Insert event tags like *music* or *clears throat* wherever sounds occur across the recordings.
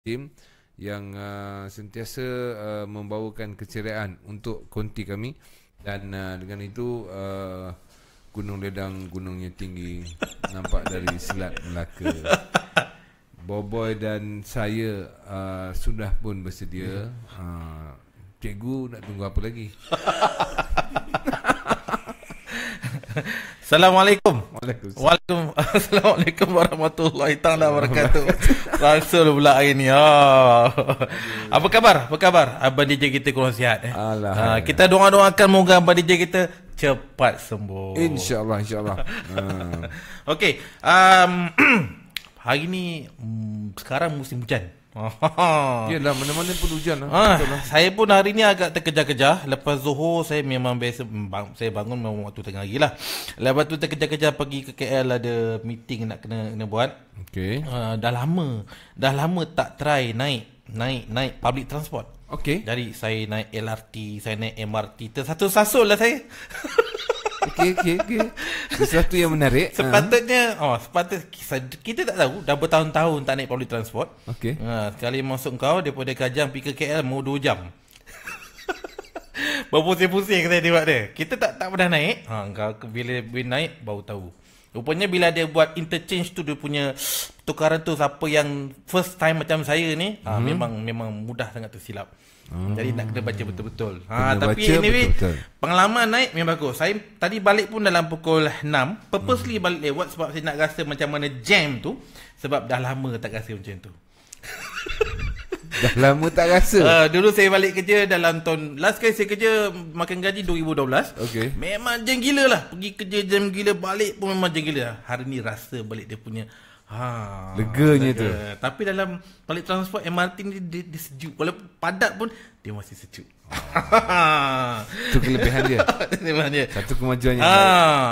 tim yang uh, sentiasa uh, membawakan keceriaan untuk konti kami dan uh, dengan itu uh, gunung ledang gunungnya tinggi *laughs* nampak dari selat Melaka. Boboy dan saya uh, sudah pun bersedia. Ya. Uh, cikgu nak tunggu apa lagi? *laughs* Assalamualaikum. Waalaikumsalam. *laughs* Assalamualaikum warahmatullahi taala wabarakatuh. Rasul pula hari ni. Oh. Apa khabar? Apa khabar? Abang DJ kita kurang sihat eh. Alah. Ha, ah, kita doa-doakan moga abang DJ kita cepat sembuh. Insyaallah, allah insya-Allah. *laughs* Okey. Um *clears throat* hari ni mm, sekarang musim hujan. Ya lah mana-mana pun hujan lah. Ah, lah. Saya pun hari ni agak terkejar-kejar Lepas zuhur saya memang biasa bang, Saya bangun memang waktu tengah hari lah Lepas tu terkejar-kejar pergi ke KL Ada meeting nak kena, kena buat okay. Uh, ah, dah lama Dah lama tak try naik Naik naik public transport okay. Jadi saya naik LRT Saya naik MRT Tersasul-sasul lah saya *laughs* Okey okey okey. Sesuatu yang menarik. Sepatutnya ha. oh sepatutnya kita tak tahu dah bertahun-tahun tak naik public transport. Okey. Ha sekali masuk kau daripada Kajang pergi ke KL mau 2 jam. *laughs* Berpusing-pusing kita tengok dia. Kita tak tak pernah naik. Ha kau bila, bila naik baru tahu. Rupanya bila dia buat interchange tu dia punya tukaran tu siapa yang first time macam saya ni hmm. ha, mhm. memang memang mudah sangat tersilap. Hmm. Jadi nak kena baca betul-betul. ha tapi baca anyway betul-betul. pengalaman naik memang bagus. Saya tadi balik pun dalam pukul 6, purposely hmm. balik lewat sebab saya nak rasa macam mana jam tu sebab dah lama tak rasa macam tu. *laughs* dah lama tak rasa. Uh, *laughs* dulu saya balik kerja dalam tahun last kali saya kerja makan gaji 2012. Okey. Memang jam gila lah. Pergi kerja jam gila, balik pun memang jam gila. Hari ni rasa balik dia punya Ha, leganya tu. Tapi dalam public transport MRT ni dia, dia, dia sejuk. Walaupun padat pun dia masih sejuk. Itu *laughs* oh. kelebihan dia. *laughs* kelebihan dia. Satu kemajuannya. Ah,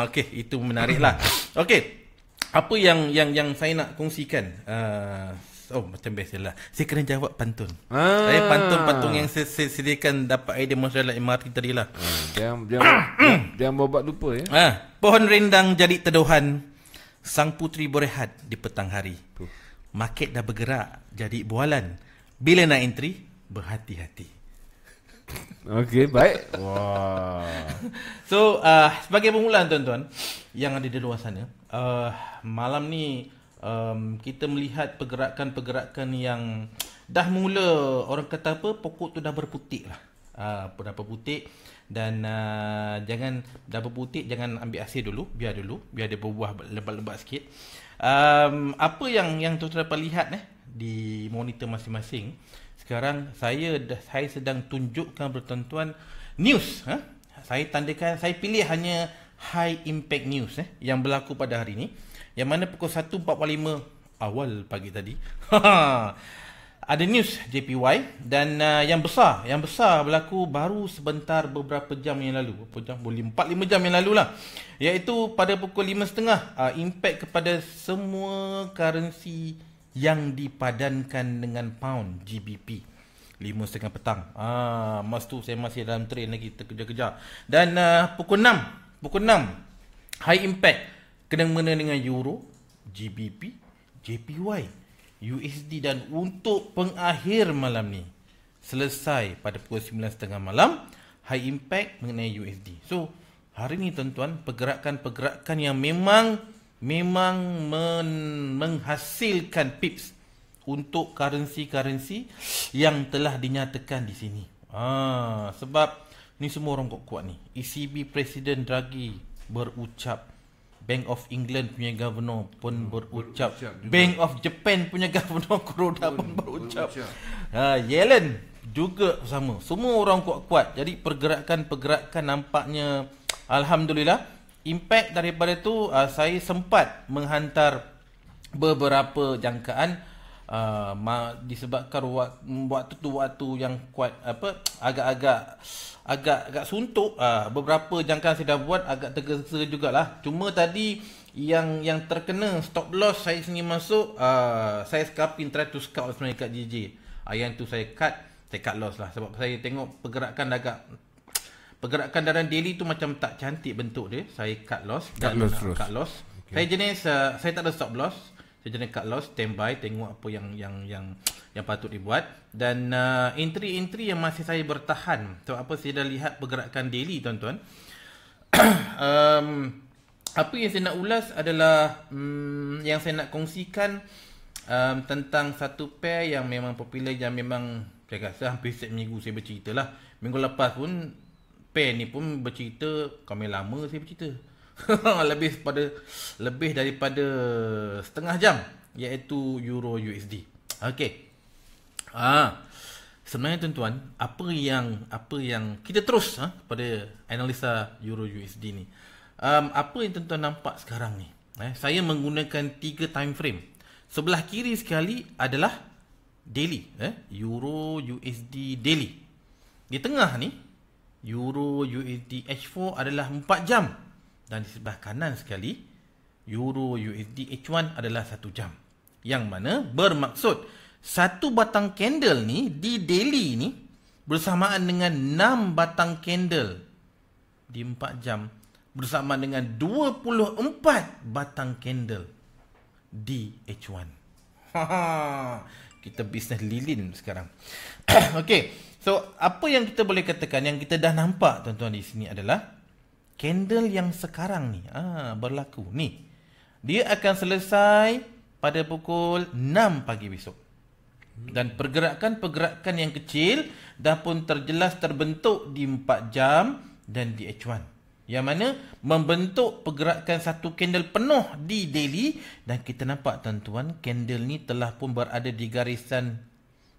ha, okey, itu menarik lah. *coughs* okey. Apa yang yang yang saya nak kongsikan? Uh, oh macam biasalah. Saya kena jawab pantun. Ah. Saya pantun-pantun yang saya, saya sediakan dapat idea masalah MRT tadi lah. Jangan jangan jangan bobak lupa ya. Ah, ha, pohon rendang jadi teduhan. Sang putri berehat di petang hari. Market dah bergerak jadi bualan. Bila nak entry, berhati-hati. Okey, baik. Wah. So, uh, sebagai permulaan tuan-tuan yang ada di luar sana, uh, malam ni um, kita melihat pergerakan-pergerakan yang dah mula orang kata apa pokok tu dah berputik lah. Uh, dah berputik dan uh, jangan dah berputik jangan ambil asir dulu biar dulu biar dia berbuah lebat-lebat sikit um, apa yang yang tu tuan dapat lihat eh di monitor masing-masing sekarang saya dah, saya sedang tunjukkan bertuan-tuan news huh? Ha? saya tandakan saya pilih hanya high impact news eh yang berlaku pada hari ini yang mana pukul 1.45 awal pagi tadi *laughs* ha, ha ada news JPY dan uh, yang besar yang besar berlaku baru sebentar beberapa jam yang lalu berapa jam boleh 4 5 jam yang lalu lah iaitu pada pukul 5.30 uh, impact kepada semua currency yang dipadankan dengan pound GBP 5.30 petang ah masa tu saya masih dalam train lagi terkejar-kejar dan uh, pukul 6 pukul 6 high impact kena mengenai dengan euro GBP JPY USD dan untuk pengakhir malam ni selesai pada pukul 9.30 malam high impact mengenai USD. So, hari ni tuan-tuan pergerakan-pergerakan yang memang memang men- menghasilkan pips untuk currency-currency yang telah dinyatakan di sini. Ah, sebab ni semua orang kuat-kuat ni. ECB President Draghi berucap Bank of England punya governor pun oh, berucap. berucap Bank of Japan punya *laughs* governor Kuroda pun, pun berucap. berucap. Uh, Yellen juga sama. Semua orang kuat-kuat. Jadi pergerakan-pergerakan nampaknya alhamdulillah impact daripada itu uh, ah, saya sempat menghantar beberapa jangkaan Ah, ma- disebabkan wak- waktu tu tu waktu yang kuat apa agak-agak agak agak suntuk uh, beberapa jangkaan saya dah buat agak tergesa jugalah cuma tadi yang yang terkena stop loss saya sini masuk uh, saya scalping try to scalp sebenarnya kat JJ uh, yang tu saya cut saya cut loss lah sebab saya tengok pergerakan agak pergerakan dalam daily tu macam tak cantik bentuk dia saya cut loss cut dan loss cut loss okay. saya jenis uh, saya tak ada stop loss kena cut loss standby tengok apa yang yang yang yang patut dibuat dan uh, entry-entry yang masih saya bertahan sebab apa saya dah lihat pergerakan daily tuan-tuan *coughs* um, apa yang saya nak ulas adalah um, yang saya nak kongsikan um, tentang satu pair yang memang popular yang memang saya rasa hampir setiap minggu saya bercerita lah minggu lepas pun pair ni pun bercerita komen lama saya bercerita *laughs* lebih pada lebih daripada setengah jam iaitu euro USD. Okey. Ha. Sebenarnya tuan-tuan, apa yang apa yang kita terus ha, ah, pada analisa euro USD ni. Um, apa yang tuan-tuan nampak sekarang ni? Eh, saya menggunakan tiga time frame. Sebelah kiri sekali adalah daily, eh, euro USD daily. Di tengah ni Euro USD H4 adalah 4 jam dan di sebelah kanan sekali euro USD H1 adalah satu jam yang mana bermaksud satu batang candle ni di daily ni bersamaan dengan enam batang candle di empat jam bersamaan dengan dua puluh empat batang candle di H1 ha kita bisnes lilin sekarang *coughs* Okay, so apa yang kita boleh katakan yang kita dah nampak tuan-tuan di sini adalah candle yang sekarang ni ah berlaku ni dia akan selesai pada pukul 6 pagi besok dan pergerakan-pergerakan yang kecil dah pun terjelas terbentuk di 4 jam dan di H1 yang mana membentuk pergerakan satu candle penuh di daily dan kita nampak tuan-tuan candle ni telah pun berada di garisan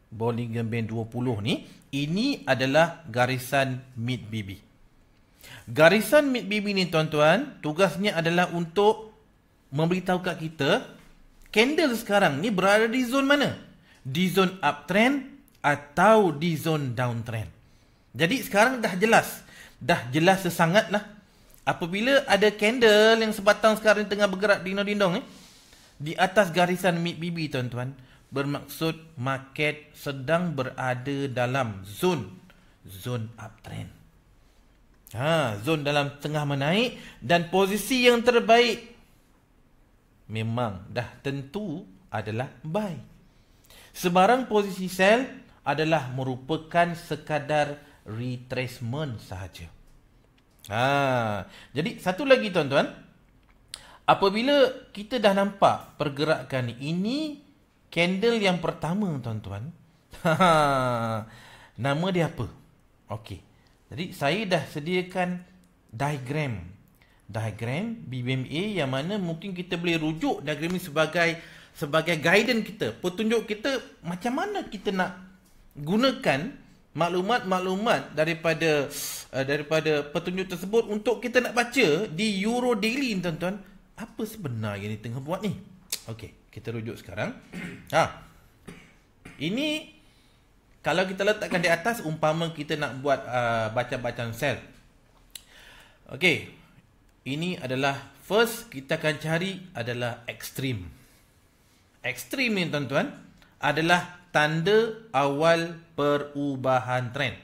Bollinger Band 20 ni ini adalah garisan mid BB. Garisan Mid Bibi ni tuan-tuan, tugasnya adalah untuk memberitahu kat kita candle sekarang ni berada di zon mana? Di zon uptrend atau di zon downtrend. Jadi sekarang dah jelas, dah jelas sesangat lah. Apabila ada candle yang sebatang sekarang tengah bergerak dinding-dinding eh, di atas garisan Mid Bibi tuan-tuan, bermaksud market sedang berada dalam zon zon uptrend. Ha, zon dalam tengah menaik dan posisi yang terbaik memang dah tentu adalah buy. Sebarang posisi sell adalah merupakan sekadar retracement sahaja. Ha, jadi satu lagi tuan-tuan, apabila kita dah nampak pergerakan ini candle yang pertama tuan-tuan. *laughs* Ha, ha, ha, nama dia apa? Okey. Jadi saya dah sediakan diagram diagram BBMA yang mana mungkin kita boleh rujuk diagram ini sebagai sebagai guidance kita, petunjuk kita macam mana kita nak gunakan maklumat-maklumat daripada eh, daripada petunjuk tersebut untuk kita nak baca di Euro Daily ni tuan-tuan. Apa sebenarnya yang ni tengah buat ni? Okey, kita rujuk sekarang. Ha. Ini kalau kita letakkan di atas umpama kita nak buat uh, baca-bacaan sel. Okey. Ini adalah first kita akan cari adalah ekstrim. Ekstrim ni tuan-tuan adalah tanda awal perubahan trend.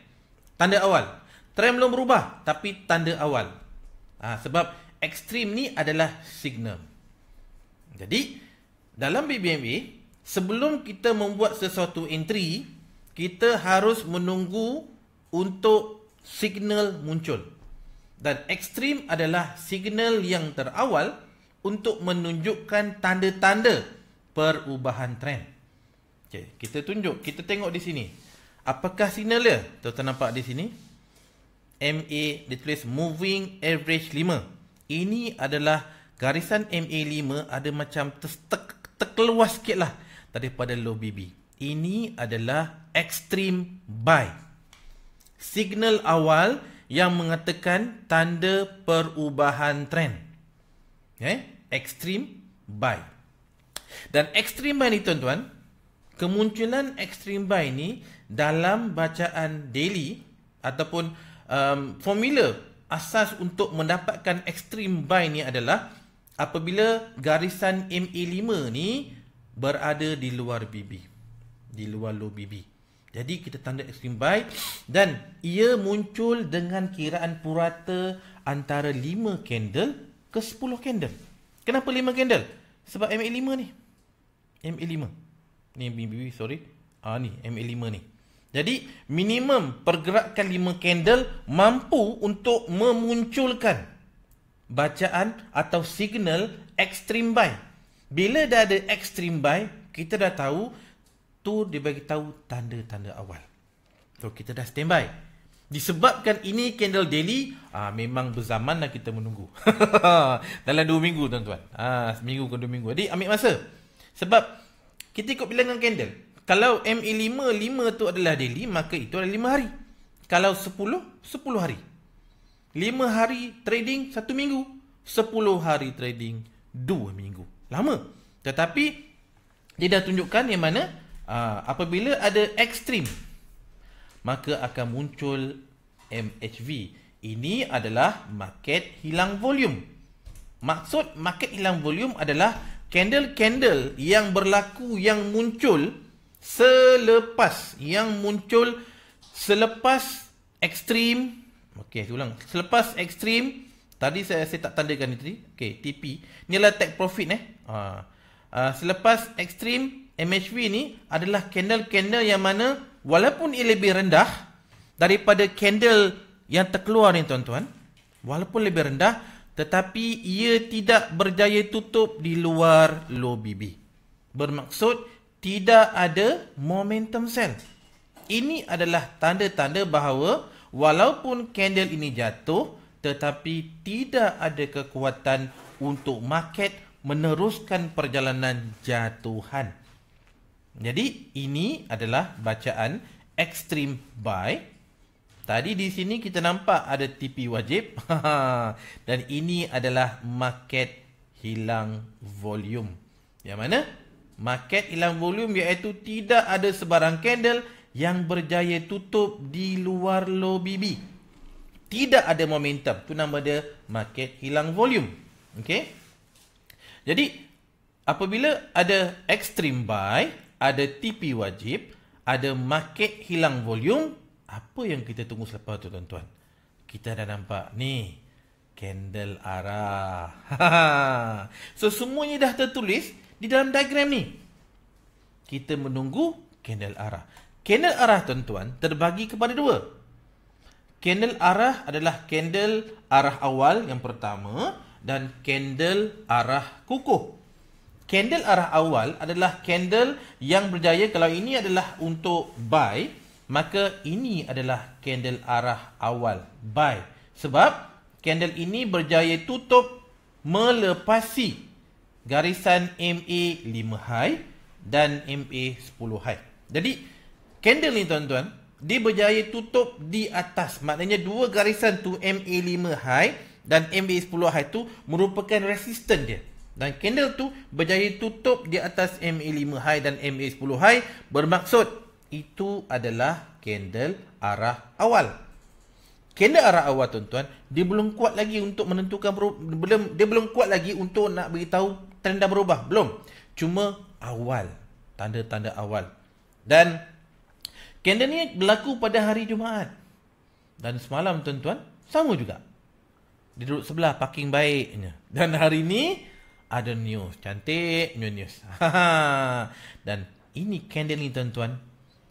Tanda awal. Trend belum berubah tapi tanda awal. Ha, sebab ekstrim ni adalah signal. Jadi dalam BBMA sebelum kita membuat sesuatu entry kita harus menunggu untuk signal muncul. Dan ekstrim adalah signal yang terawal untuk menunjukkan tanda-tanda perubahan trend. Okay, kita tunjuk, kita tengok di sini. Apakah signal dia? Tuan-tuan nampak di sini? MA ditulis moving average 5. Ini adalah garisan MA 5 ada macam terkeluas sikit lah daripada low BB. Ini adalah extreme buy. Signal awal yang mengatakan tanda perubahan trend. Eh? Extreme buy. Dan extreme buy ni tuan-tuan, kemunculan extreme buy ni dalam bacaan daily ataupun um, formula asas untuk mendapatkan extreme buy ni adalah apabila garisan MA5 ni berada di luar BB. Di luar low BB. Jadi kita tanda ekstrim baik dan ia muncul dengan kiraan purata antara 5 candle ke 10 candle. Kenapa 5 candle? Sebab MA5 ni. MA5. Ni BBB sorry. Ah ni MA5 ni. Jadi minimum pergerakan 5 candle mampu untuk memunculkan bacaan atau signal extreme buy. Bila dah ada extreme buy, kita dah tahu tu dia bagi tahu tanda-tanda awal. So kita dah standby. Disebabkan ini candle daily, ah memang berzaman lah kita menunggu. *laughs* Dalam 2 minggu tuan-tuan. Ah seminggu ke 2 minggu. Jadi ambil masa. Sebab kita ikut bilangan candle. Kalau ME5, 5 tu adalah daily, maka itu adalah 5 hari. Kalau 10, 10 hari. 5 hari trading 1 minggu. 10 hari trading 2 minggu. Lama. Tetapi dia dah tunjukkan yang mana Ah, apabila ada ekstrim maka akan muncul MHV ini adalah market hilang volume maksud market hilang volume adalah candle-candle yang berlaku yang muncul selepas yang muncul selepas ekstrim okey saya ulang selepas ekstrim tadi saya saya tak tandakan ni tadi okey TP ni adalah take profit eh uh, uh, selepas ekstrim MHV ni adalah candle-candle yang mana walaupun ia lebih rendah daripada candle yang terkeluar ni tuan-tuan. Walaupun lebih rendah tetapi ia tidak berjaya tutup di luar low BB. Bermaksud tidak ada momentum sell. Ini adalah tanda-tanda bahawa walaupun candle ini jatuh tetapi tidak ada kekuatan untuk market meneruskan perjalanan jatuhan. Jadi ini adalah bacaan extreme by Tadi di sini kita nampak ada TP wajib *laughs* dan ini adalah market hilang volume. Yang mana? Market hilang volume iaitu tidak ada sebarang candle yang berjaya tutup di luar low BB. Tidak ada momentum. tu nama dia market hilang volume. Okay. Jadi apabila ada extreme buy, ada TP wajib, ada market hilang volume. Apa yang kita tunggu selepas tu tuan-tuan? Kita dah nampak ni. Candle arah. *laughs* so semuanya dah tertulis di dalam diagram ni. Kita menunggu candle arah. Candle arah tuan-tuan terbagi kepada dua. Candle arah adalah candle arah awal yang pertama dan candle arah kukuh candle arah awal adalah candle yang berjaya kalau ini adalah untuk buy maka ini adalah candle arah awal buy sebab candle ini berjaya tutup melepasi garisan MA 5 high dan MA 10 high. Jadi candle ni tuan-tuan dia berjaya tutup di atas. Maknanya dua garisan tu MA 5 high dan MA 10 high tu merupakan resistance dia dan candle tu berjaya tutup di atas MA5 high dan MA10 high bermaksud itu adalah candle arah awal. Candle arah awal tuan-tuan, dia belum kuat lagi untuk menentukan belum dia belum kuat lagi untuk nak beritahu trend dah berubah, belum. Cuma awal, tanda-tanda awal. Dan candle ni berlaku pada hari Jumaat. Dan semalam tuan-tuan, sama juga. Dia duduk sebelah parking baiknya. Dan hari ni ada news cantik new news *laughs* dan ini candle ni tuan-tuan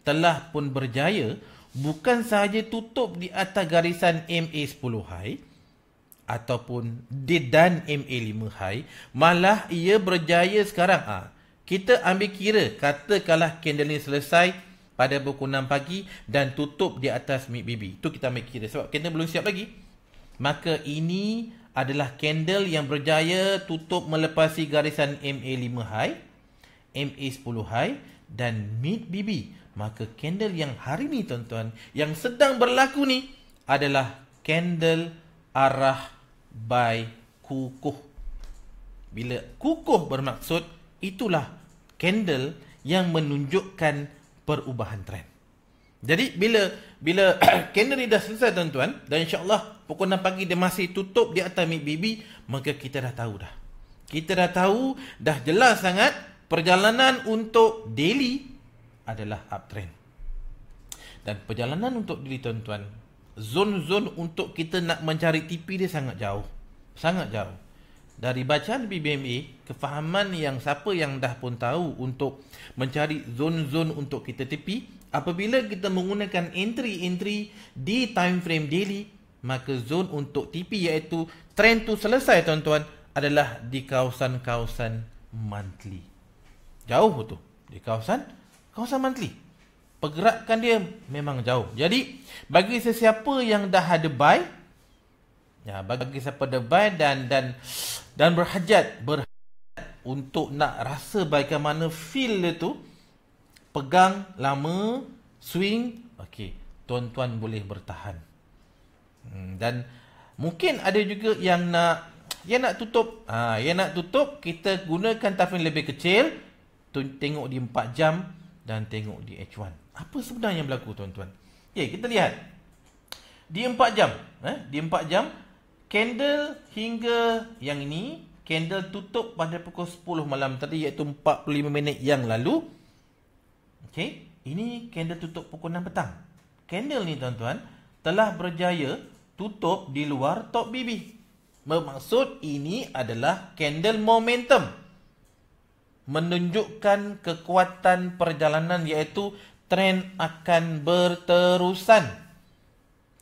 telah pun berjaya bukan sahaja tutup di atas garisan MA 10 high ataupun di dan MA 5 high malah ia berjaya sekarang ah kita ambil kira kata kalah candle ni selesai pada pukul 6 pagi dan tutup di atas mid BB. Itu kita ambil kira sebab candle belum siap lagi. Maka ini adalah candle yang berjaya tutup melepasi garisan MA5 high, MA10 high dan mid BB. Maka candle yang hari ni tuan-tuan yang sedang berlaku ni adalah candle arah buy kukuh. Bila kukuh bermaksud itulah candle yang menunjukkan perubahan trend. Jadi bila bila *clears throat* candle ni dah selesai tuan-tuan dan insya-Allah pukul 6 pagi dia masih tutup di atas mik bibi, maka kita dah tahu dah. Kita dah tahu, dah jelas sangat perjalanan untuk Delhi adalah uptrend. Dan perjalanan untuk Delhi tuan-tuan, zon-zon untuk kita nak mencari tipi dia sangat jauh. Sangat jauh. Dari bacaan BBMA, kefahaman yang siapa yang dah pun tahu untuk mencari zon-zon untuk kita tipi apabila kita menggunakan entry-entry di time frame daily, maka zon untuk TP iaitu trend tu selesai tuan-tuan adalah di kawasan-kawasan monthly. Jauh tu di kawasan kawasan monthly. Pergerakan dia memang jauh. Jadi bagi sesiapa yang dah ada buy ya bagi siapa dah buy dan dan dan berhajat berhajat untuk nak rasa bagaimana feel dia tu pegang lama swing okey tuan-tuan boleh bertahan Hmm, dan mungkin ada juga yang nak yang nak tutup. Ha, yang nak tutup kita gunakan tafin lebih kecil. Tengok di 4 jam dan tengok di H1. Apa sebenarnya yang berlaku tuan-tuan? Okay, kita lihat. Di 4 jam. Eh, di 4 jam. Candle hingga yang ini. Candle tutup pada pukul 10 malam tadi iaitu 45 minit yang lalu. Okay. Ini candle tutup pukul 6 petang. Candle ni tuan-tuan telah berjaya tutup di luar top BB. Bermaksud ini adalah candle momentum. Menunjukkan kekuatan perjalanan iaitu trend akan berterusan.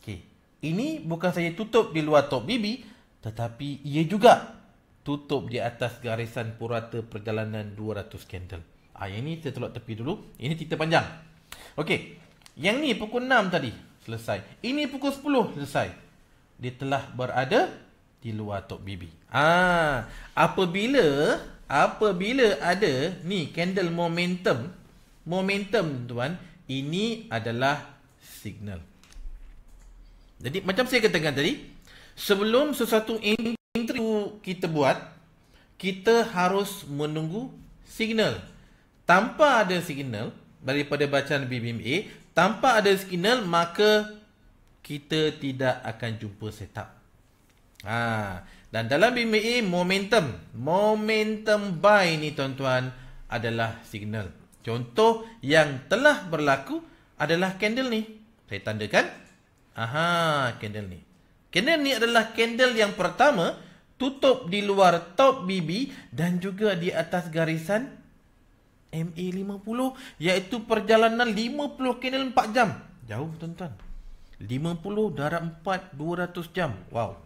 Okay. Ini bukan saja tutup di luar top BB tetapi ia juga tutup di atas garisan purata perjalanan 200 candle. Ah ha, ini saya tolak tepi dulu. Ini cerita panjang. Okey. Yang ni pukul 6 tadi selesai. Ini pukul 10 selesai dia telah berada di luar top bibi. Ah, apabila apabila ada ni candle momentum momentum tuan ini adalah signal. Jadi macam saya katakan tadi, sebelum sesuatu entry kita buat, kita harus menunggu signal. Tanpa ada signal daripada bacaan BBMA, tanpa ada signal maka kita tidak akan jumpa setup. Ha. Dan dalam BME momentum, momentum buy ni tuan-tuan adalah signal. Contoh yang telah berlaku adalah candle ni. Saya tandakan. Aha, candle ni. Candle ni adalah candle yang pertama tutup di luar top BB dan juga di atas garisan MA50 iaitu perjalanan 50 candle 4 jam. Jauh tuan-tuan. 50 darat 4 200 jam. Wow.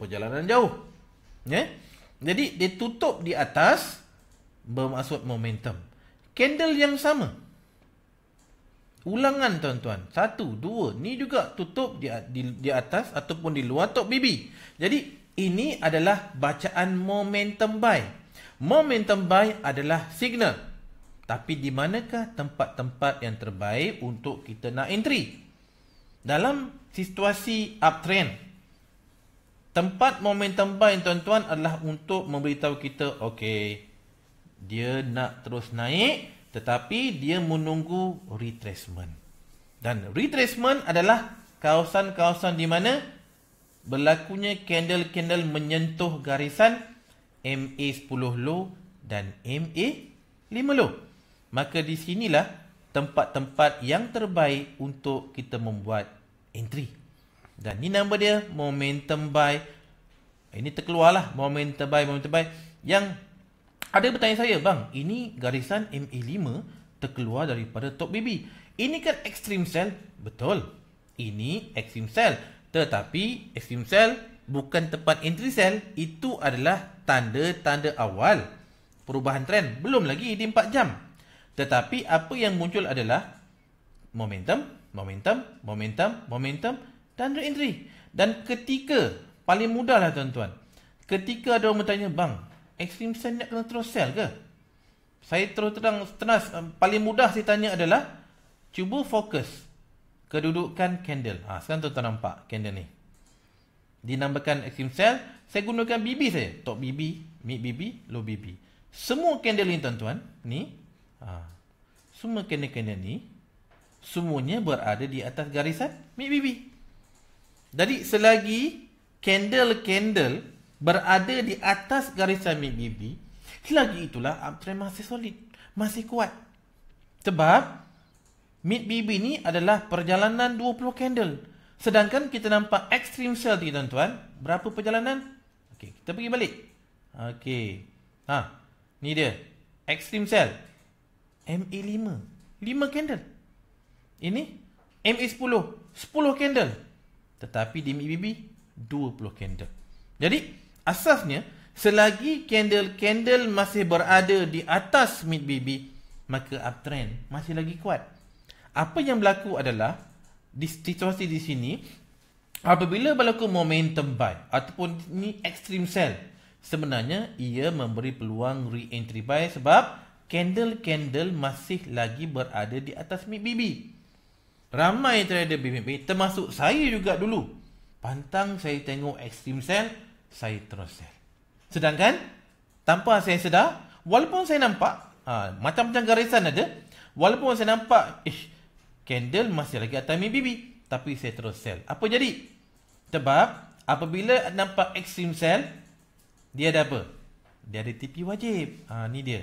Perjalanan jauh. Ya. Yeah? Jadi dia tutup di atas bermaksud momentum. Candle yang sama. Ulangan tuan-tuan. Satu, dua. Ni juga tutup di, di, di atas ataupun di luar top BB. Jadi ini adalah bacaan momentum buy. Momentum buy adalah signal. Tapi di manakah tempat-tempat yang terbaik untuk kita nak entry? dalam situasi uptrend tempat momentum buy tuan-tuan adalah untuk memberitahu kita okey dia nak terus naik tetapi dia menunggu retracement dan retracement adalah kawasan-kawasan di mana berlakunya candle-candle menyentuh garisan MA 10 low dan MA 5 low maka di sinilah tempat-tempat yang terbaik untuk kita membuat entry. Dan ini nama dia momentum buy. Ini terkeluarlah momentum buy, momentum buy yang ada bertanya saya, bang, ini garisan MA5 terkeluar daripada top BB. Ini kan extreme sell? Betul. Ini extreme sell. Tetapi extreme sell bukan tempat entry sell. Itu adalah tanda-tanda awal perubahan trend. Belum lagi di 4 jam. Tetapi apa yang muncul adalah momentum, momentum, momentum, momentum dan re-entry. Dan ketika, paling mudahlah tuan-tuan. Ketika ada orang bertanya, bang, Extreme Sun nak kena terus sell ke? Saya terus terang, tenas, um, paling mudah saya tanya adalah, cuba fokus kedudukan candle. Ha, sekarang tuan-tuan nampak candle ni. Dinambahkan Extreme Sell, saya gunakan BB saya. Top BB, mid BB, low BB. Semua candle ni tuan-tuan, ni, Ha. Semua kena-kena ni semuanya berada di atas garisan Mek Bibi. Jadi selagi candle-candle berada di atas garisan Mek Bibi, selagi itulah uptrend masih solid, masih kuat. Sebab Mid BB ni adalah perjalanan 20 candle. Sedangkan kita nampak extreme sell tadi tuan-tuan. Berapa perjalanan? Okay, kita pergi balik. Okey. Ha. Ni dia. Extreme sell. MA5. 5 candle. Ini MA10. 10 candle. Tetapi di MIBB, 20 candle. Jadi, asasnya, selagi candle-candle masih berada di atas MIBB, maka uptrend masih lagi kuat. Apa yang berlaku adalah, di situasi di sini, apabila berlaku momentum buy, ataupun ini extreme sell, sebenarnya ia memberi peluang re-entry buy sebab candle-candle masih lagi berada di atas mi bibi. Ramai trader bibi-bibi termasuk saya juga dulu. Pantang saya tengok extreme sell, saya terus sell. Sedangkan tanpa saya sedar, walaupun saya nampak ha, macam-macam garisan ada, walaupun saya nampak ish candle masih lagi atas mi bibi, tapi saya terus sell. Apa jadi? Sebab apabila nampak extreme sell, dia ada apa? Dia ada TP wajib. Ha, ni dia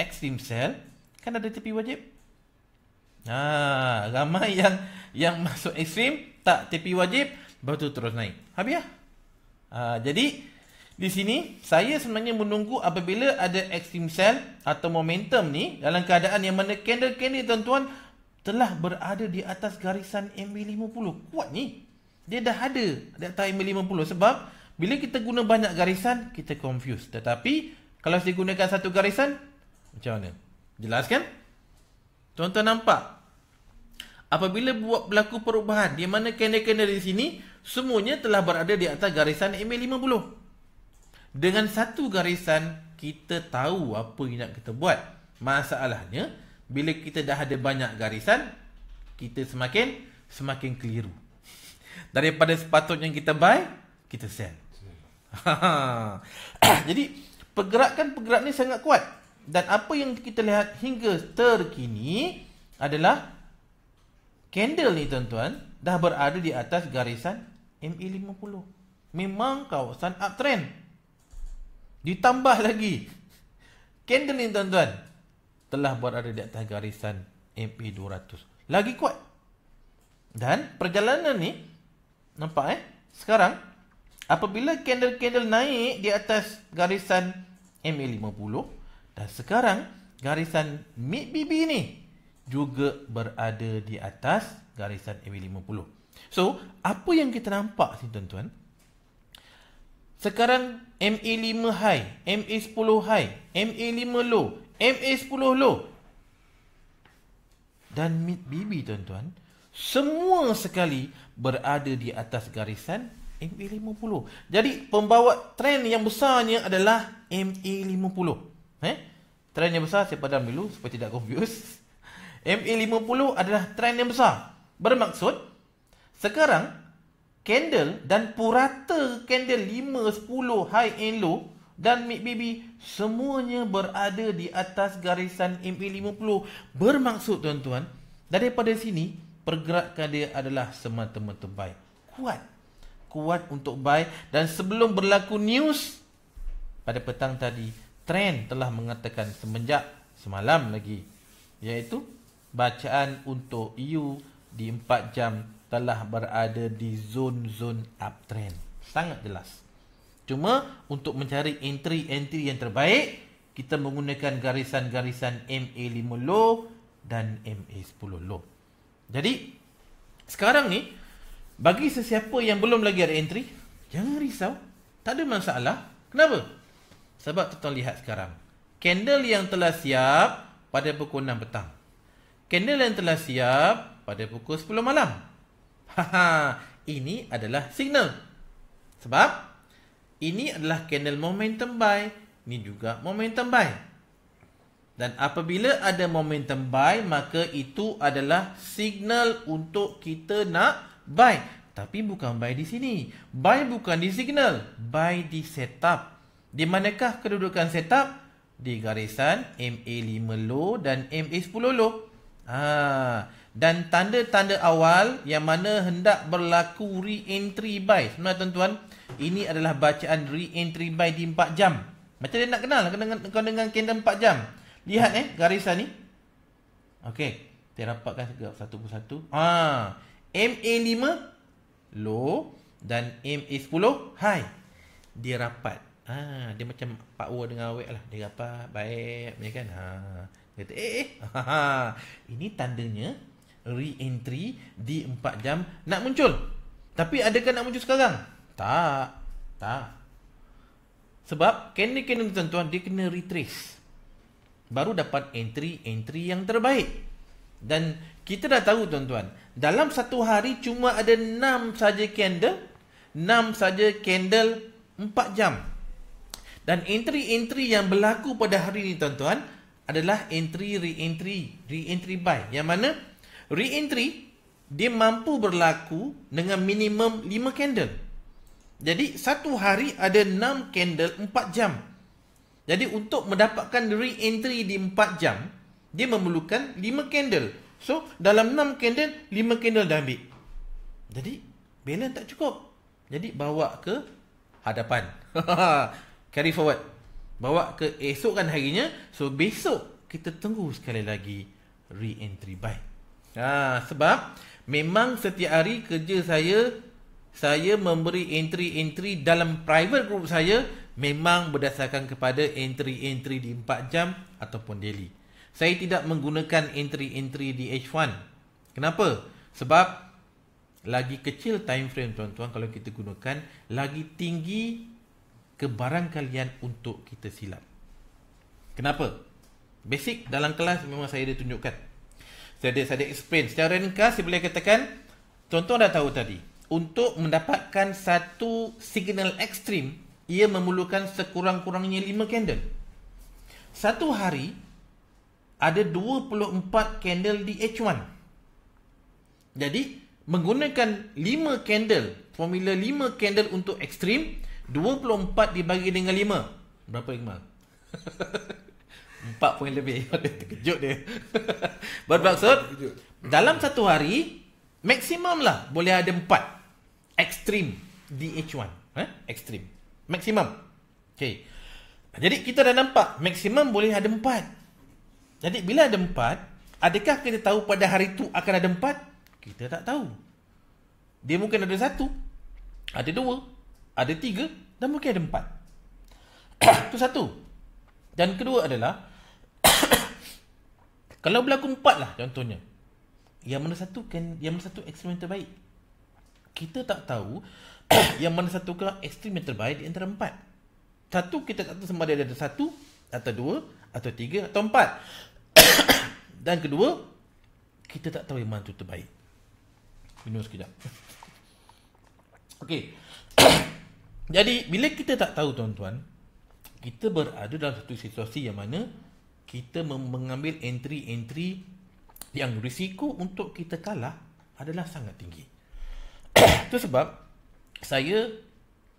extreme cell kan ada tepi wajib ha ramai *laughs* yang yang masuk ekstrem tak tepi wajib baru tu terus naik habis ah ha, jadi di sini saya sebenarnya menunggu apabila ada ekstrem cell atau momentum ni dalam keadaan yang mana candle candle tuan-tuan telah berada di atas garisan MB50 kuat ni dia dah ada di atas MB50 sebab bila kita guna banyak garisan kita confuse tetapi kalau saya gunakan satu garisan macam mana? Jelas kan? Tuan-tuan nampak? Apabila buat berlaku perubahan di mana kena-kena di sini semuanya telah berada di atas garisan MA50. Dengan satu garisan kita tahu apa yang nak kita buat. Masalahnya bila kita dah ada banyak garisan kita semakin semakin keliru. *laughs* Daripada sepatutnya yang kita buy, kita sell. *laughs* Jadi pergerakan pergerak ni sangat kuat. Dan apa yang kita lihat hingga terkini adalah candle ni tuan-tuan dah berada di atas garisan e MA50. Memang kawasan uptrend. Ditambah lagi candle ni tuan-tuan telah berada di atas garisan MA200. E lagi kuat. Dan perjalanan ni nampak eh sekarang apabila candle-candle naik di atas garisan e MA50 dan sekarang garisan mid BB ni juga berada di atas garisan MA50. So, apa yang kita nampak sini tuan-tuan? Sekarang MA5 high, MA10 high, MA5 low, MA10 low. Dan mid BB tuan-tuan, semua sekali berada di atas garisan MA50. Jadi, pembawa trend yang besarnya adalah MA50. Eh? Trend yang besar, siapa dalam dulu supaya tidak confuse. *laughs* E MA50 adalah trend yang besar. Bermaksud, sekarang candle dan purata candle 5, 10, high and low dan mid BB semuanya berada di atas garisan e MA50. Bermaksud tuan-tuan, daripada sini pergerakan dia adalah semata-mata baik. Kuat. Kuat untuk buy dan sebelum berlaku news pada petang tadi Trend telah mengatakan semenjak semalam lagi iaitu bacaan untuk EU di 4 jam telah berada di zon-zon uptrend. Sangat jelas. Cuma untuk mencari entry-entry yang terbaik, kita menggunakan garisan-garisan MA5 low dan MA10 low. Jadi, sekarang ni, bagi sesiapa yang belum lagi ada entry, jangan risau. Tak ada masalah. Kenapa? Sebab tuan-tuan lihat sekarang. Candle yang telah siap pada pukul 6 petang. Candle yang telah siap pada pukul 10 malam. Haha, ini adalah signal. Sebab ini adalah candle momentum buy, ini juga momentum buy. Dan apabila ada momentum buy, maka itu adalah signal untuk kita nak buy. Tapi bukan buy di sini. Buy bukan di signal. Buy di setup. Di manakah kedudukan setup? Di garisan MA5 low dan MA10 low. Ha. Dan tanda-tanda awal yang mana hendak berlaku re-entry buy. Sebenarnya tuan-tuan, ini adalah bacaan re-entry buy di 4 jam. Macam dia nak kenal dengan, dengan candle 4 jam. Lihat eh garisan ni. Okey. Kita rapatkan segera satu per satu. Ha. MA5 low dan MA10 high. Dia rapat ha, dia macam Pak Wo dengan awek lah. Dia apa baik macam kan. Ha. Dia kata, eh, eh. Ha, ha. ha. ini tandanya re-entry di 4 jam nak muncul. Tapi adakah nak muncul sekarang? Tak. Tak. Sebab kena-kena tuan-tuan, dia kena retrace. Baru dapat entry-entry yang terbaik. Dan kita dah tahu tuan-tuan, dalam satu hari cuma ada 6 saja candle, 6 saja candle 4 jam. Dan entry-entry yang berlaku pada hari ini tuan-tuan adalah entry re-entry, re-entry buy. Yang mana re-entry dia mampu berlaku dengan minimum 5 candle. Jadi satu hari ada 6 candle 4 jam. Jadi untuk mendapatkan re-entry di 4 jam, dia memerlukan 5 candle. So dalam 6 candle, 5 candle dah ambil. Jadi balance tak cukup. Jadi bawa ke hadapan. *laughs* carry forward bawa ke esokan harinya so besok kita tunggu sekali lagi re-entry bike ha, sebab memang setiap hari kerja saya saya memberi entry-entry dalam private group saya memang berdasarkan kepada entry-entry di 4 jam ataupun daily saya tidak menggunakan entry-entry di H1 kenapa? sebab lagi kecil time frame tuan-tuan kalau kita gunakan lagi tinggi kebarang kalian untuk kita silap. Kenapa? Basic dalam kelas memang saya ada tunjukkan. Saya ada, saya ada explain. Secara ringkas, saya boleh katakan, contoh tuan dah tahu tadi, untuk mendapatkan satu signal ekstrim, ia memerlukan sekurang-kurangnya lima candle. Satu hari, ada 24 candle di H1. Jadi, menggunakan lima candle, formula lima candle untuk ekstrim, 24 dibagi dengan 5 Berapa Iqmal? 4 *laughs* poin lebih *laughs* Terkejut dia *laughs* Bermaksud Dalam satu hari Maksimum lah Boleh ada 4 Ekstrim DH1, eh? Ekstrim Maksimum Okay Jadi kita dah nampak Maksimum boleh ada 4 Jadi bila ada 4 Adakah kita tahu pada hari tu akan ada 4? Kita tak tahu Dia mungkin ada satu Ada dua ada tiga dan mungkin ada empat. *coughs* Itu satu. Dan kedua adalah *coughs* kalau berlaku empat lah contohnya. Yang mana satu kan yang mana satu ekstrem terbaik. Kita tak tahu *coughs* yang mana satu ke ekstrem terbaik di antara empat. Satu kita tak tahu sama ada ada satu atau dua atau tiga atau empat. dan kedua kita tak tahu yang mana tu terbaik. Minum sekejap. Okey. Jadi bila kita tak tahu tuan-tuan, kita berada dalam satu situasi yang mana kita mengambil entry-entry yang risiko untuk kita kalah adalah sangat tinggi. *coughs* Itu sebab saya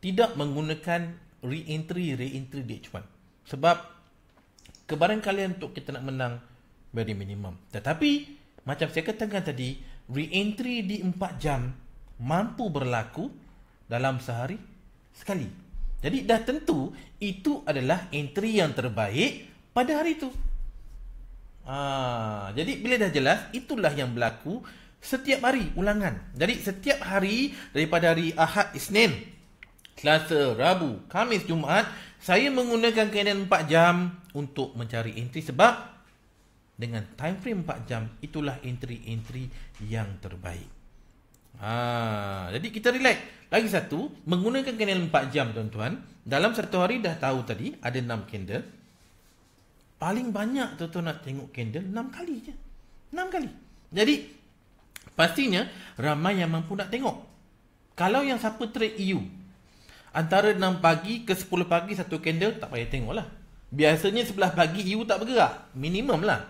tidak menggunakan re-entry, re-entry di H1. Sebab kebarangkalian untuk kita nak menang very minimum. Tetapi macam saya katakan tadi, re-entry di 4 jam mampu berlaku dalam sehari sekali. Jadi dah tentu itu adalah entry yang terbaik pada hari itu. Ha, jadi bila dah jelas itulah yang berlaku setiap hari ulangan. Jadi setiap hari daripada hari Ahad, Isnin, Selasa, Rabu, Khamis, Jumaat saya menggunakan kainan 4 jam untuk mencari entry sebab dengan time frame 4 jam itulah entry-entry yang terbaik. Ha, jadi kita relax. Lagi satu, menggunakan candle 4 jam tuan-tuan. Dalam satu hari dah tahu tadi ada 6 candle. Paling banyak tu tuan nak tengok candle 6 kali je. 6 kali. Jadi pastinya ramai yang mampu nak tengok. Kalau yang siapa trade EU, antara 6 pagi ke 10 pagi satu candle tak payah tengok lah. Biasanya sebelah pagi EU tak bergerak. Minimum lah.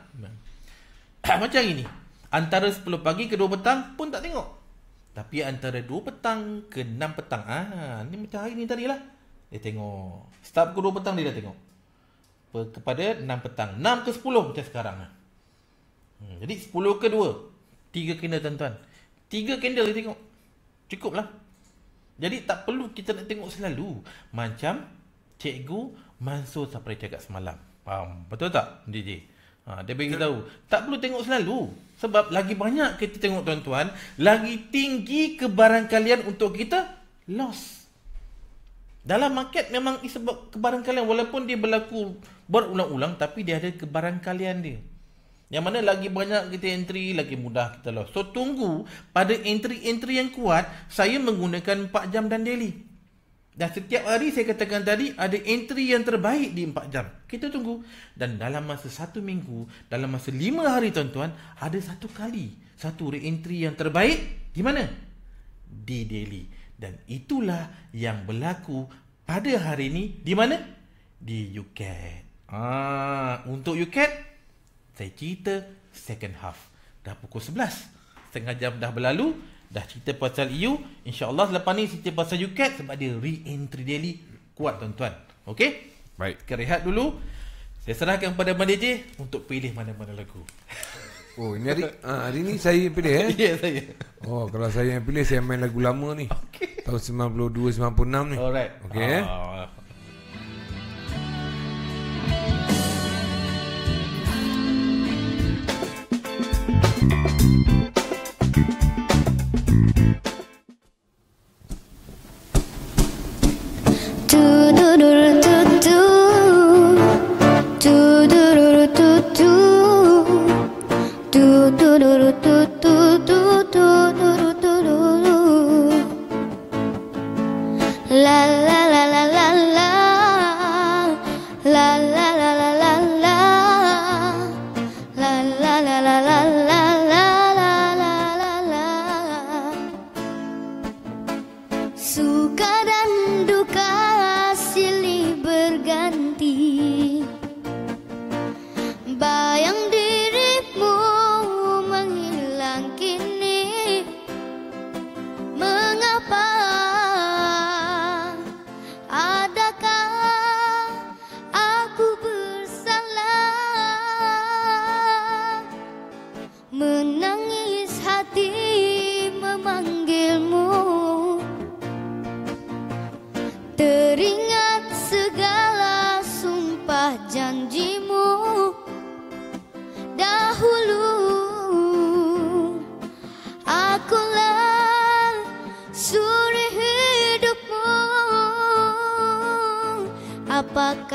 *clears throat* Macam ini, Antara 10 pagi ke 2 petang pun tak tengok. Tapi antara 2 petang ke 6 petang. Ah, ni macam hari ni tadi lah. Dia tengok. Start pukul 2 petang dia dah tengok. Kepada 6 petang. 6 ke 10 macam sekarang. Lah. Hmm, jadi 10 ke 2. 3 candle tuan-tuan. 3 candle dia tengok. Cukup lah. Jadi tak perlu kita nak tengok selalu. Macam cikgu Mansur sampai cakap semalam. Faham? Betul tak? Jadi. Ha, dia bagi tahu. Tak perlu tengok selalu. Sebab lagi banyak kita tengok tuan-tuan, lagi tinggi kebarangkalian untuk kita loss. Dalam market memang disebab kebarangkalian walaupun dia berlaku berulang-ulang tapi dia ada kebarangkalian dia. Yang mana lagi banyak kita entry, lagi mudah kita loss. So tunggu pada entry-entry yang kuat, saya menggunakan 4 jam dan daily. Dan setiap hari saya katakan tadi ada entry yang terbaik di 4 jam. Kita tunggu. Dan dalam masa satu minggu, dalam masa lima hari tuan-tuan, ada satu kali satu re-entry yang terbaik di mana? Di Delhi. Dan itulah yang berlaku pada hari ini di mana? Di UCAT. Ah, untuk UCAT, saya cerita second half. Dah pukul 11. Setengah jam dah berlalu. Dah cerita pasal EU InsyaAllah selepas ni cerita pasal UKAT Sebab dia re-entry daily Kuat tuan-tuan Okay Baik Kita rehat dulu Saya serahkan pada Mandeje Untuk pilih mana-mana lagu Oh ini hari ha, Hari ni saya yang pilih eh *laughs* Ya yeah, saya Oh kalau saya yang pilih Saya main lagu lama ni Okay Tahun 92-96 ni Alright Okay uh, eh? Ah, to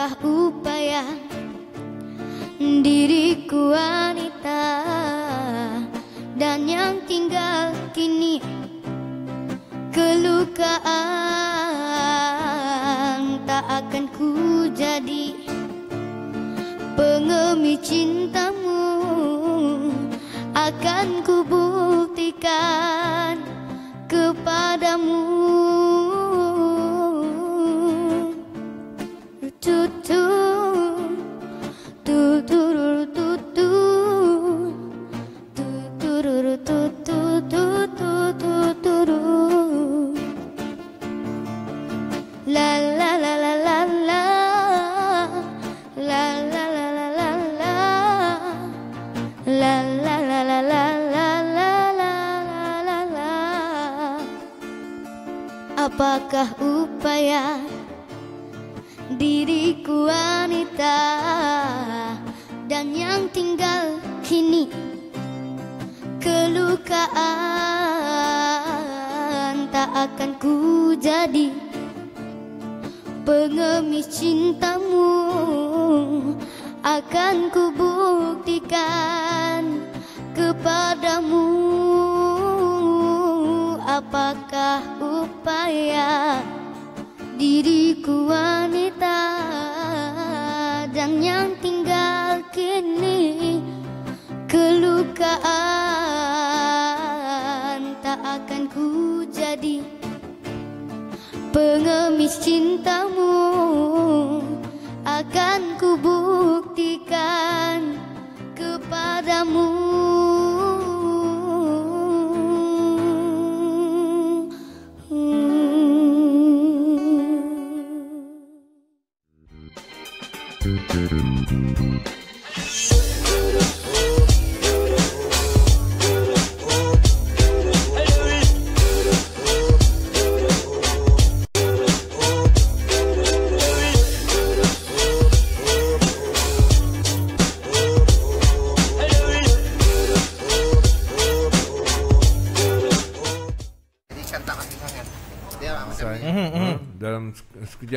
Sudah u amor.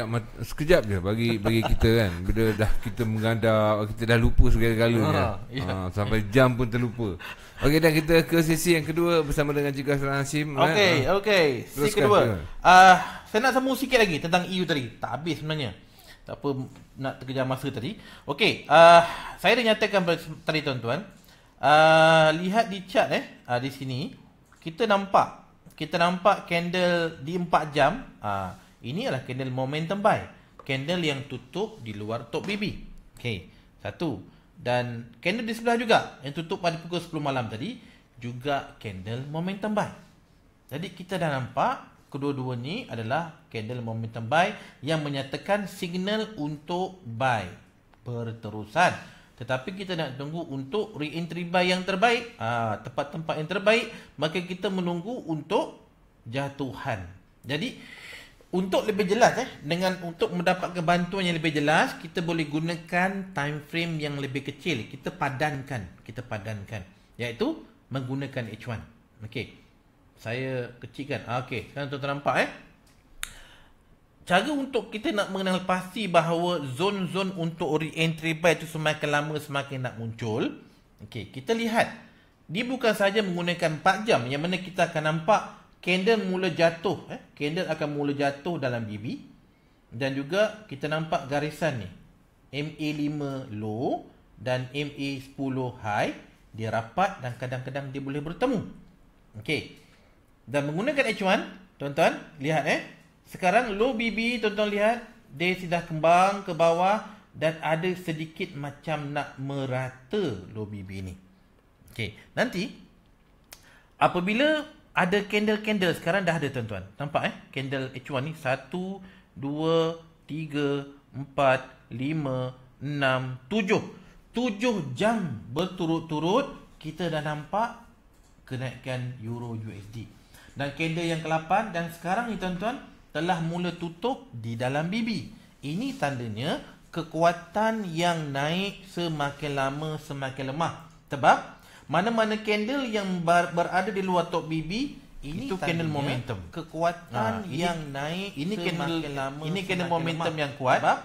sekejap sekejap je bagi bagi kita kan bila dah kita mengandap kita dah lupa segala-galanya. Ha, ya. ha, sampai jam pun terlupa. Okey dan kita ke sesi yang kedua bersama dengan Cik Hasan Hasim. Eh? Okey, kan? okey. Sesi kedua. Ah, uh, saya nak sambung sikit lagi tentang EU tadi. Tak habis sebenarnya. Tak apa nak terkejar masa tadi. Okey, uh, saya dah nyatakan tadi tuan-tuan. Uh, lihat di chat eh uh, di sini kita nampak kita nampak candle di 4 jam uh, ini adalah candle momentum buy. Candle yang tutup di luar top BB. Okay, Satu. Dan candle di sebelah juga yang tutup pada pukul 10 malam tadi juga candle momentum buy. Jadi kita dah nampak kedua-dua ni adalah candle momentum buy yang menyatakan signal untuk buy berterusan. Tetapi kita nak tunggu untuk re-entry buy yang terbaik, ah, tempat-tempat yang terbaik, maka kita menunggu untuk jatuhan. Jadi, untuk lebih jelas eh dengan untuk mendapatkan bantuan yang lebih jelas kita boleh gunakan time frame yang lebih kecil kita padankan kita padankan iaitu menggunakan H1 okey saya kecilkan ah, okey sekarang tuan-tuan eh cara untuk kita nak mengenal pasti bahawa zon-zon untuk re-entry buy itu semakin lama semakin nak muncul okey kita lihat dia bukan saja menggunakan 4 jam yang mana kita akan nampak candle mula jatuh eh candle akan mula jatuh dalam BB dan juga kita nampak garisan ni MA5 low dan MA10 high dia rapat dan kadang-kadang dia boleh bertemu okey dan menggunakan H1 tuan-tuan lihat eh sekarang low BB tuan-tuan lihat dia sudah kembang ke bawah dan ada sedikit macam nak merata low BB ni okey nanti apabila ada candle-candle sekarang dah ada tuan-tuan. Nampak eh? Candle H1 ni. 1, 2, 3, 4, 5, 6, 7. jam berturut-turut kita dah nampak kenaikan Euro USD. Dan candle yang ke-8 dan sekarang ni tuan-tuan telah mula tutup di dalam bibi. Ini tandanya kekuatan yang naik semakin lama semakin lemah. Sebab mana-mana candle yang ber- berada di luar top BB ini itu candle momentum. Kekuatan ha, yang naik ini candle lama ini candle momentum lemak. yang kuat. Sebab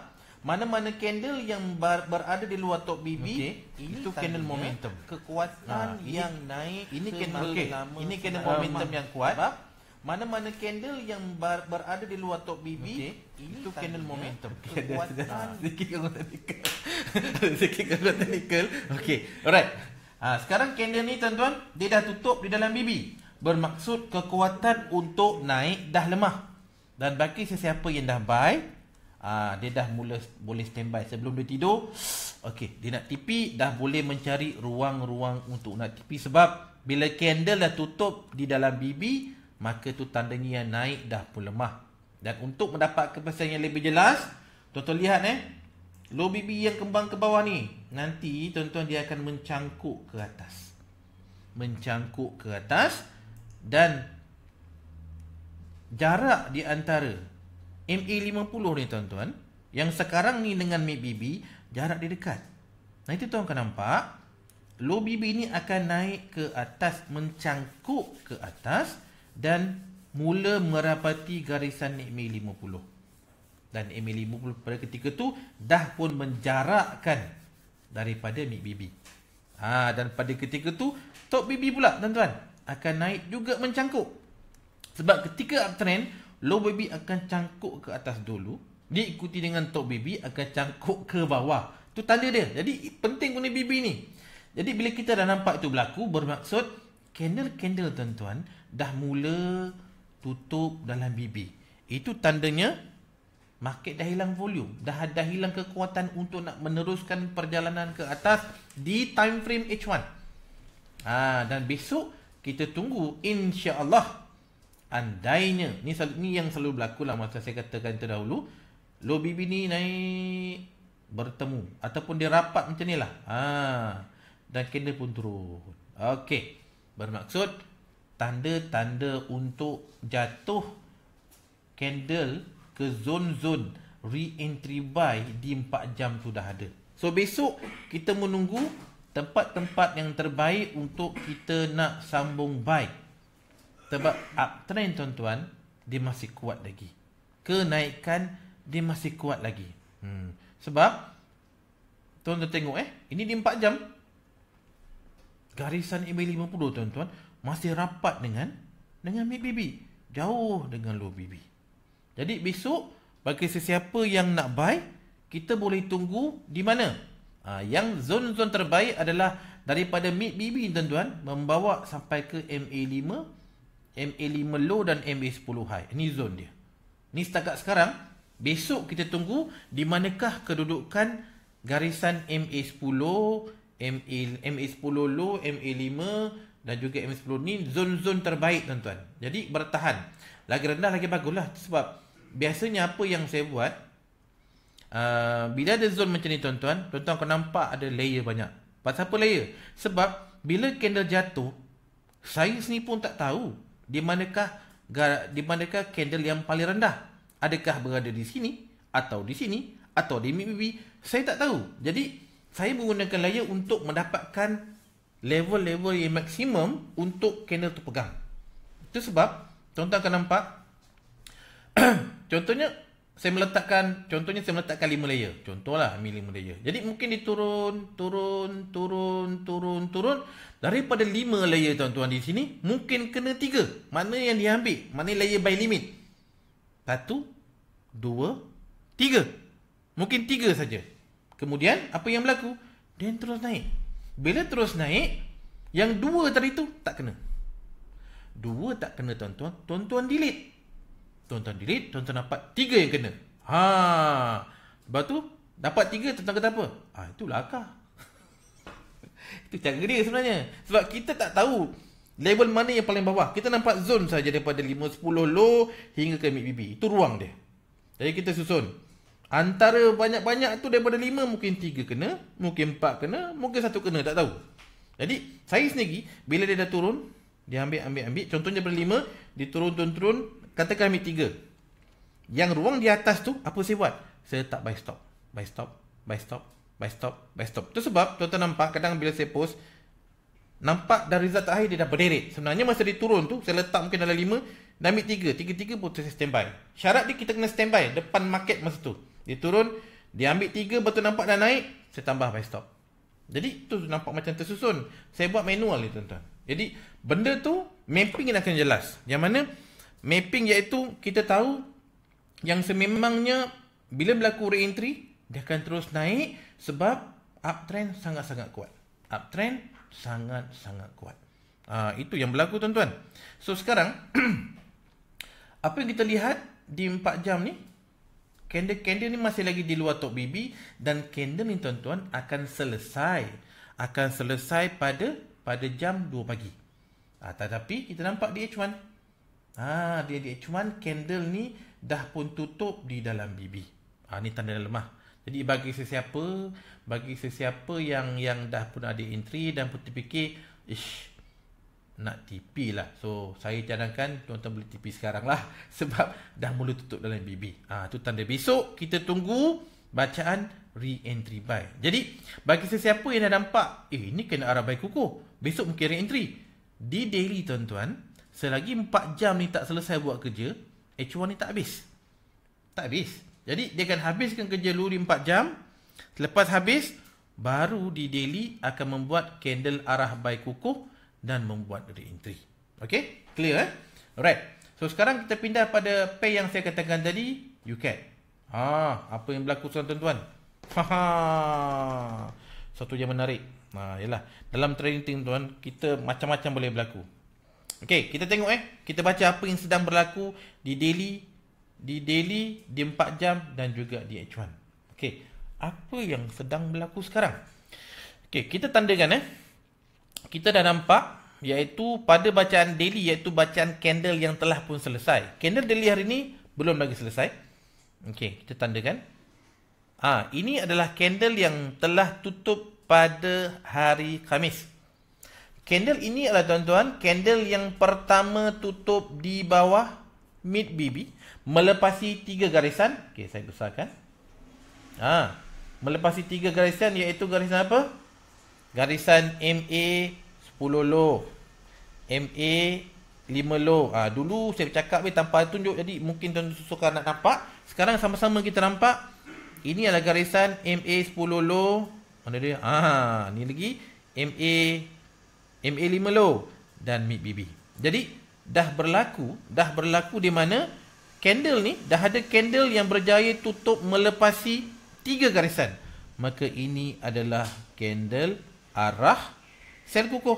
mana-mana candle yang ber- berada di luar top BB okay. ini itu candle momentum. Kekuatan ha, ini, yang naik ini candle okay. Ini candle lemak. momentum yang kuat. Sebab mana-mana candle yang ber- berada di luar top BB okay. ini itu candle momentum. Kekuatan sedikit kalau technical. Sedikit kalau technical. Okay, Alright. Ha, sekarang candle ni tuan-tuan, dia dah tutup di dalam bibi. Bermaksud kekuatan untuk naik dah lemah. Dan bagi sesiapa yang dah buy, ha, dia dah mula boleh standby sebelum dia tidur. okay dia nak tipi, dah boleh mencari ruang-ruang untuk nak tipi. Sebab bila candle dah tutup di dalam bibi, maka tu tandanya yang naik dah pun lemah. Dan untuk mendapat kepastian yang lebih jelas, tuan-tuan lihat eh, Low BB yang kembang ke bawah ni Nanti tuan-tuan dia akan mencangkuk ke atas Mencangkuk ke atas Dan Jarak di antara MA50 ni tuan-tuan Yang sekarang ni dengan mid BB Jarak dia dekat Nah itu tuan akan nampak Low BB ni akan naik ke atas Mencangkuk ke atas Dan mula merapati garisan MA50 dan Emily Moon pada ketika tu dah pun menjarakkan daripada Mick Bibi. Ha, dan pada ketika tu Top Bibi pula tuan-tuan akan naik juga mencangkuk. Sebab ketika uptrend, Low Bibi akan cangkuk ke atas dulu. Diikuti dengan Top Bibi akan cangkuk ke bawah. Tu tanda dia. Jadi penting guna Bibi ni. Jadi bila kita dah nampak itu berlaku, bermaksud candle-candle tuan-tuan dah mula tutup dalam Bibi. Itu tandanya market dah hilang volume dah dah hilang kekuatan untuk nak meneruskan perjalanan ke atas di time frame H1 ha, dan besok kita tunggu insya Allah. andainya ni, ni yang selalu berlaku lah masa saya katakan terdahulu low BB ni naik bertemu ataupun dia rapat macam ni lah ha, dan candle pun turun Okey, bermaksud tanda-tanda untuk jatuh candle ke zon-zon re-entry buy di 4 jam sudah ada. So besok kita menunggu tempat-tempat yang terbaik untuk kita nak sambung buy. Sebab uptrend tuan-tuan dia masih kuat lagi. Kenaikan dia masih kuat lagi. Hmm. Sebab tuan-tuan tengok eh ini di 4 jam garisan MA50 tuan-tuan masih rapat dengan dengan BBB. Jauh dengan low BBB. Jadi besok bagi sesiapa yang nak buy, kita boleh tunggu di mana? Ha, yang zon-zon terbaik adalah daripada mid BB tuan-tuan membawa sampai ke MA5, MA5 low dan MA10 high. Ini zon dia. Ni setakat sekarang, besok kita tunggu di manakah kedudukan garisan MA10, MA MA10 low, MA5 dan juga MA10 ni zon-zon terbaik tuan-tuan. Jadi bertahan. Lagi rendah lagi baguslah sebab biasanya apa yang saya buat uh, bila ada zone macam ni tuan-tuan tuan-tuan akan nampak ada layer banyak pasal apa layer sebab bila candle jatuh saya sendiri pun tak tahu di manakah di manakah candle yang paling rendah adakah berada di sini atau di sini atau di MIBB saya tak tahu jadi saya menggunakan layer untuk mendapatkan level-level yang maksimum untuk candle tu pegang itu sebab tuan-tuan akan nampak *clears throat* Contohnya saya meletakkan contohnya saya meletakkan 5 layer. Contohlah ambil 5 layer. Jadi mungkin diturun turun, turun, turun, turun, daripada lima layer tuan-tuan di sini mungkin kena tiga Mana yang diambil? Mana layer by limit? satu dua tiga Mungkin tiga saja. Kemudian apa yang berlaku? Dia terus naik. Bila terus naik, yang dua tadi tu tak kena. dua tak kena tuan-tuan. Tuan-tuan delete tuan-tuan delete, tuan-tuan dapat tiga yang kena. Ha. Lepas tu dapat tiga tentang kata apa? Ha, itulah akar. *laughs* Itu cara dia sebenarnya. Sebab kita tak tahu level mana yang paling bawah. Kita nampak zone saja daripada 5 10 low hingga ke mid BB. Itu ruang dia. Jadi kita susun. Antara banyak-banyak tu daripada 5 mungkin 3 kena, mungkin 4 kena, mungkin 1 kena, tak tahu. Jadi saya sendiri bila dia dah turun, dia ambil ambil ambil contohnya daripada 5 dia turun turun turun Katakan ambil tiga. Yang ruang di atas tu, apa saya buat? Saya tak buy stop. Buy stop. Buy stop. Buy stop. Buy stop. Itu sebab tuan-tuan nampak kadang bila saya post, nampak dah result terakhir dia dah berderet. Sebenarnya masa dia turun tu, saya letak mungkin dalam lima, dan ambil tiga. Tiga-tiga pun saya standby. Syarat dia kita kena standby depan market masa tu. Dia turun, dia ambil tiga, betul nampak dah naik, saya tambah buy stop. Jadi tu nampak macam tersusun. Saya buat manual ni tuan-tuan. Jadi benda tu mapping yang akan jelas. Yang mana Mapping iaitu kita tahu yang sememangnya bila berlaku re-entry, dia akan terus naik sebab uptrend sangat-sangat kuat. Uptrend sangat-sangat kuat. Ha, itu yang berlaku tuan-tuan. So sekarang, *clears throat* apa yang kita lihat di 4 jam ni, candle-candle ni masih lagi di luar top baby dan candle ni tuan-tuan akan selesai. Akan selesai pada pada jam 2 pagi. Ha, tetapi kita nampak di H1, Ha, dia dia cuman candle ni dah pun tutup di dalam bibi. Ha, ni tanda lemah. Jadi bagi sesiapa, bagi sesiapa yang yang dah pun ada entry dan pun terfikir, ish, nak TP lah. So, saya cadangkan tuan-tuan boleh TP sekarang lah. *laughs* Sebab dah mula tutup dalam bibi. Ha, tu tanda besok kita tunggu bacaan re-entry buy. Jadi, bagi sesiapa yang dah nampak, eh, ni kena arah by kuku. Besok mungkin re-entry. Di daily tuan-tuan, Selagi 4 jam ni tak selesai buat kerja, H1 ni tak habis. Tak habis. Jadi dia akan habiskan kerja lu di 4 jam. Selepas habis, baru di daily akan membuat candle arah by kukuh dan membuat re-entry. Okay? Clear eh? Alright. So sekarang kita pindah pada pay yang saya katakan tadi, You can. Ha, apa yang berlaku tuan-tuan? Haha. Satu yang menarik. Ha, yalah. Dalam trading tuan, kita macam-macam boleh berlaku. Okey, kita tengok eh. Kita baca apa yang sedang berlaku di daily, di daily, di 4 jam dan juga di H1. Okey. Apa yang sedang berlaku sekarang? Okey, kita tandakan eh. Kita dah nampak iaitu pada bacaan daily iaitu bacaan candle yang telah pun selesai. Candle daily hari ini belum lagi selesai. Okey, kita tandakan. Ah, ha, ini adalah candle yang telah tutup pada hari Khamis. Candle ini adalah tuan-tuan, candle yang pertama tutup di bawah mid BB melepasi tiga garisan. Okey, saya besarkan. Ha, melepasi tiga garisan iaitu garisan apa? Garisan MA 10 low. MA 5 low. Ah, ha, dulu saya bercakap ni tanpa tunjuk jadi mungkin tuan-tuan susukan nak nampak. Sekarang sama-sama kita nampak. Ini adalah garisan MA 10 low. Mana dia? Ah, ha, ni lagi MA MA5 low dan mid BB. Jadi dah berlaku, dah berlaku di mana candle ni dah ada candle yang berjaya tutup melepasi tiga garisan. Maka ini adalah candle arah sel kukuh.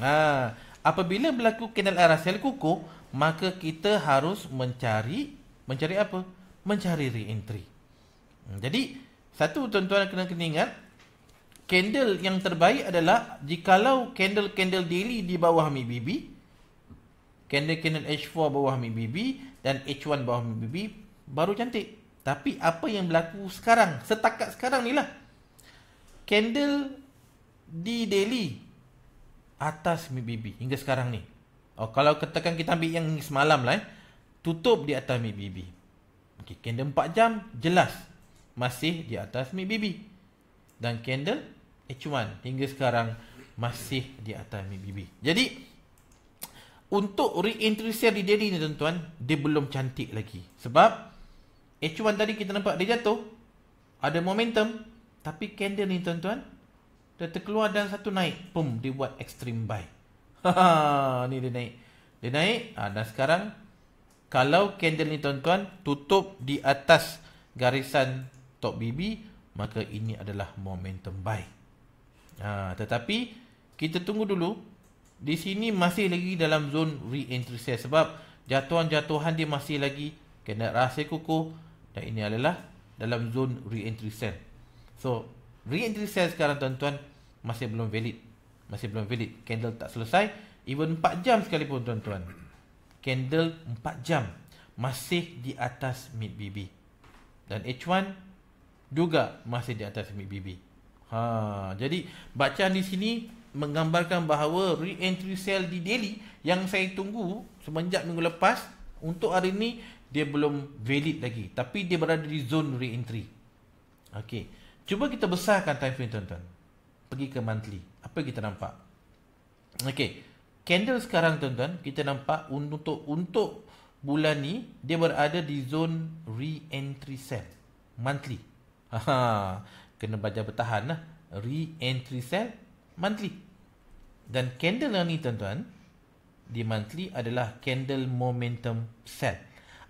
Ha, apabila berlaku candle arah sel kukuh, maka kita harus mencari mencari apa? Mencari re-entry. Hmm, jadi satu tuan-tuan kena kena ingat candle yang terbaik adalah jikalau candle-candle daily di bawah mi BB candle-candle H4 bawah mi BB dan H1 bawah mi BB baru cantik tapi apa yang berlaku sekarang setakat sekarang ni lah candle di daily atas mi BB hingga sekarang ni oh, kalau katakan kita ambil yang semalam lah eh, tutup di atas mi BB okay, candle 4 jam jelas masih di atas mi BB dan candle H1 eh, hingga sekarang masih di atas MBB. Jadi untuk re-entry share di daily ni tuan-tuan, dia belum cantik lagi. Sebab H1 eh, tadi kita nampak dia jatuh. Ada momentum. Tapi candle ni tuan-tuan, dah terkeluar dan satu naik. Pum, dia buat extreme buy. ha, *laughs* ni dia naik. Dia naik. Ha, dan sekarang, kalau candle ni tuan-tuan, tutup di atas garisan top BB, maka ini adalah momentum buy. Ha, tetapi kita tunggu dulu. Di sini masih lagi dalam zon re-entry sell sebab jatuhan-jatuhan dia masih lagi kena rasa kukuh dan ini adalah dalam zon re-entry sell. So, re-entry sell sekarang tuan-tuan masih belum valid. Masih belum valid. Candle tak selesai. Even 4 jam sekalipun tuan-tuan. Candle 4 jam masih di atas mid BB. Dan H1 juga masih di atas mid BB. Ha, jadi bacaan di sini menggambarkan bahawa re-entry sell di Delhi yang saya tunggu semenjak minggu lepas untuk hari ini dia belum valid lagi tapi dia berada di zone re-entry. Okey. Cuba kita besarkan time frame tuan-tuan. Pergi ke monthly. Apa kita nampak? Okey. Candle sekarang tuan-tuan kita nampak untuk untuk bulan ni dia berada di zone re-entry sell monthly. *laughs* Ha kena belajar bertahan lah. Re-entry sell monthly. Dan candle ni tuan-tuan, di monthly adalah candle momentum sell.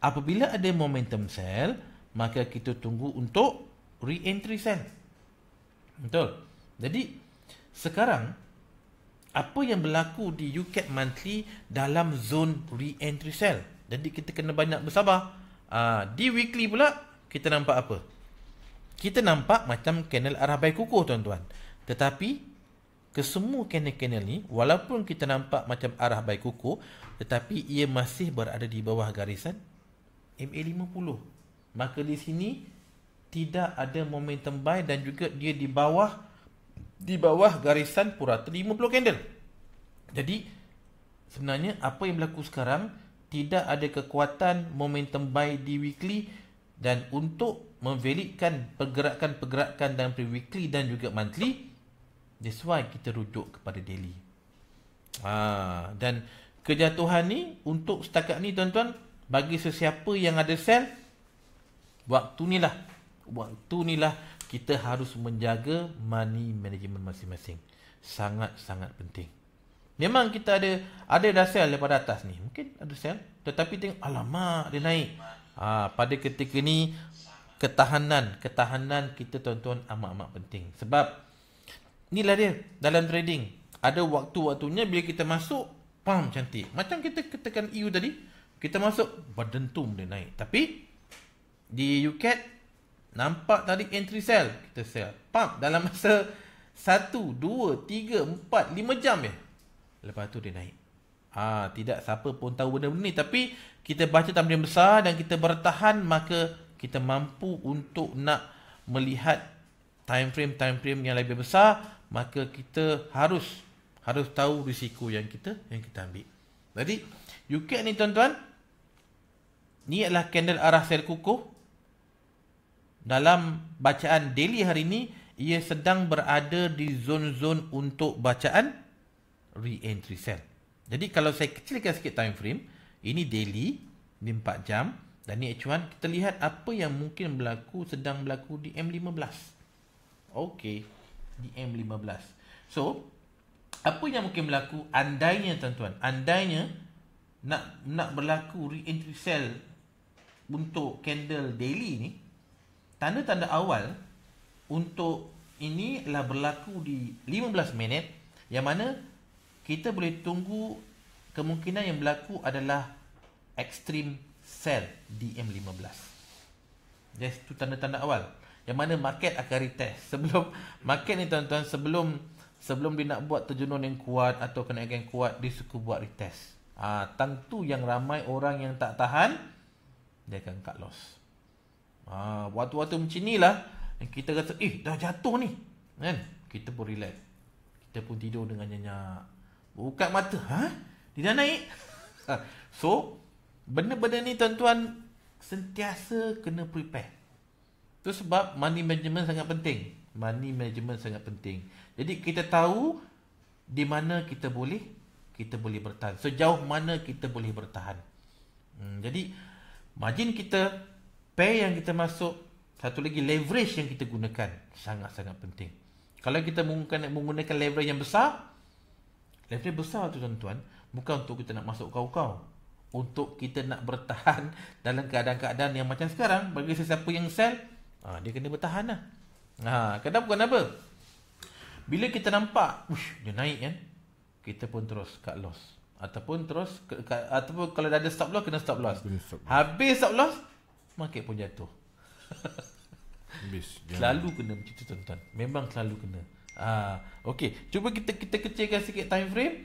Apabila ada momentum sell, maka kita tunggu untuk re-entry sell. Betul. Jadi, sekarang, apa yang berlaku di UCAP monthly dalam zone re-entry sell? Jadi, kita kena banyak bersabar. Ah, di weekly pula, kita nampak apa? kita nampak macam kanal arah baik kukuh tuan-tuan. Tetapi kesemua kanal-kanal ni walaupun kita nampak macam arah baik kukuh tetapi ia masih berada di bawah garisan MA50. Maka di sini tidak ada momentum buy dan juga dia di bawah di bawah garisan purata 50 candle. Jadi sebenarnya apa yang berlaku sekarang tidak ada kekuatan momentum buy di weekly dan untuk memvalidkan pergerakan-pergerakan dan pre-weekly dan juga monthly that's why kita rujuk kepada daily ha, dan kejatuhan ni untuk setakat ni tuan-tuan bagi sesiapa yang ada sell waktu ni lah waktu ni lah kita harus menjaga money management masing-masing sangat-sangat penting memang kita ada ada dah sell daripada atas ni mungkin ada sell tetapi tengok alamak dia naik ha, pada ketika ni ketahanan ketahanan kita tuan-tuan amat-amat penting sebab inilah dia dalam trading ada waktu-waktunya bila kita masuk pam cantik macam kita ketekan EU tadi kita masuk berdentum dia naik tapi di UK nampak tadi entry sell kita sell pam dalam masa 1 2 3 4 5 jam je lepas tu dia naik ah tidak siapa pun tahu benda ni tapi kita baca tanda besar dan kita bertahan maka kita mampu untuk nak melihat time frame time frame yang lebih besar maka kita harus harus tahu risiko yang kita yang kita ambil. Jadi UK ni tuan-tuan ni adalah candle arah sel kukuh. Dalam bacaan daily hari ini ia sedang berada di zon-zon untuk bacaan re-entry sell. Jadi kalau saya kecilkan sikit time frame, ini daily, ini 4 jam, dan ni H1 kita lihat apa yang mungkin berlaku sedang berlaku di M15. Okey, di M15. So, apa yang mungkin berlaku andainya tuan-tuan, andainya nak nak berlaku re-entry sell untuk candle daily ni, tanda-tanda awal untuk ini lah berlaku di 15 minit yang mana kita boleh tunggu kemungkinan yang berlaku adalah extreme sell DM15. Yes, tu tanda-tanda awal. Yang mana market akan retest. *laughs* Sebelum market ni tuan-tuan, sebelum sebelum dia nak buat terjunun yang kuat atau kena yang kuat, dia suka buat retest. Ah, ha, tentu yang ramai orang yang tak tahan dia akan cut loss. ha, waktu-waktu macam inilah yang kita kata "Eh, dah jatuh ni." Kan? Kita pun relax. Kita pun tidur dengan nyenyak. Buka mata, ha? Dia dah naik. *laughs* So, Benda-benda ni tuan-tuan sentiasa kena prepare. Itu sebab money management sangat penting. Money management sangat penting. Jadi kita tahu di mana kita boleh kita boleh bertahan. Sejauh mana kita boleh bertahan. Hmm, jadi margin kita, pay yang kita masuk, satu lagi leverage yang kita gunakan sangat-sangat penting. Kalau kita menggunakan leverage yang besar, leverage besar tu tuan-tuan, bukan untuk kita nak masuk kau-kau untuk kita nak bertahan *laughs* dalam keadaan-keadaan yang macam sekarang bagi sesiapa yang sel ha, dia kena bertahanlah. lah ha, kenapa kenapa bila kita nampak wush, dia naik kan kita pun terus cut loss ataupun terus ke, ke, ataupun kalau dah ada stop loss kena stop loss, kena stop loss. habis stop loss market pun jatuh *laughs* habis selalu kena macam tu tuan-tuan memang selalu kena ha, ok cuba kita kita kecilkan sikit time frame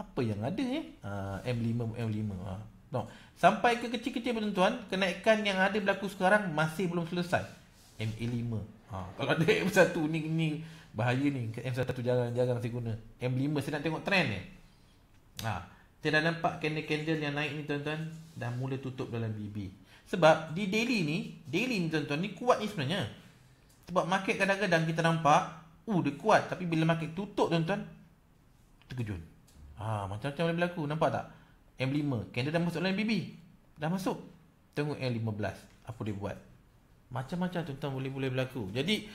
apa yang ada eh? Uh, M5, M5. Uh, No. Sampai ke kecil-kecil pun tuan, kenaikan yang ada berlaku sekarang masih belum selesai. MA5. Ha, kalau ada M1 ni ni bahaya ni. M1 jarang-jarang saya guna. M5 saya nak tengok trend ni. Ha. Saya dah nampak candle-candle yang naik ni tuan-tuan dah mula tutup dalam BB. Sebab di daily ni, daily ni tuan-tuan ni kuat ni sebenarnya. Sebab market kadang-kadang kita nampak, uh dia kuat. Tapi bila market tutup tuan-tuan, terkejut. Ha, macam-macam boleh berlaku. Nampak tak? M5 Kendall dah masuk dalam BB Dah masuk Tengok M15 Apa dia buat Macam-macam tuan-tuan boleh-boleh berlaku Jadi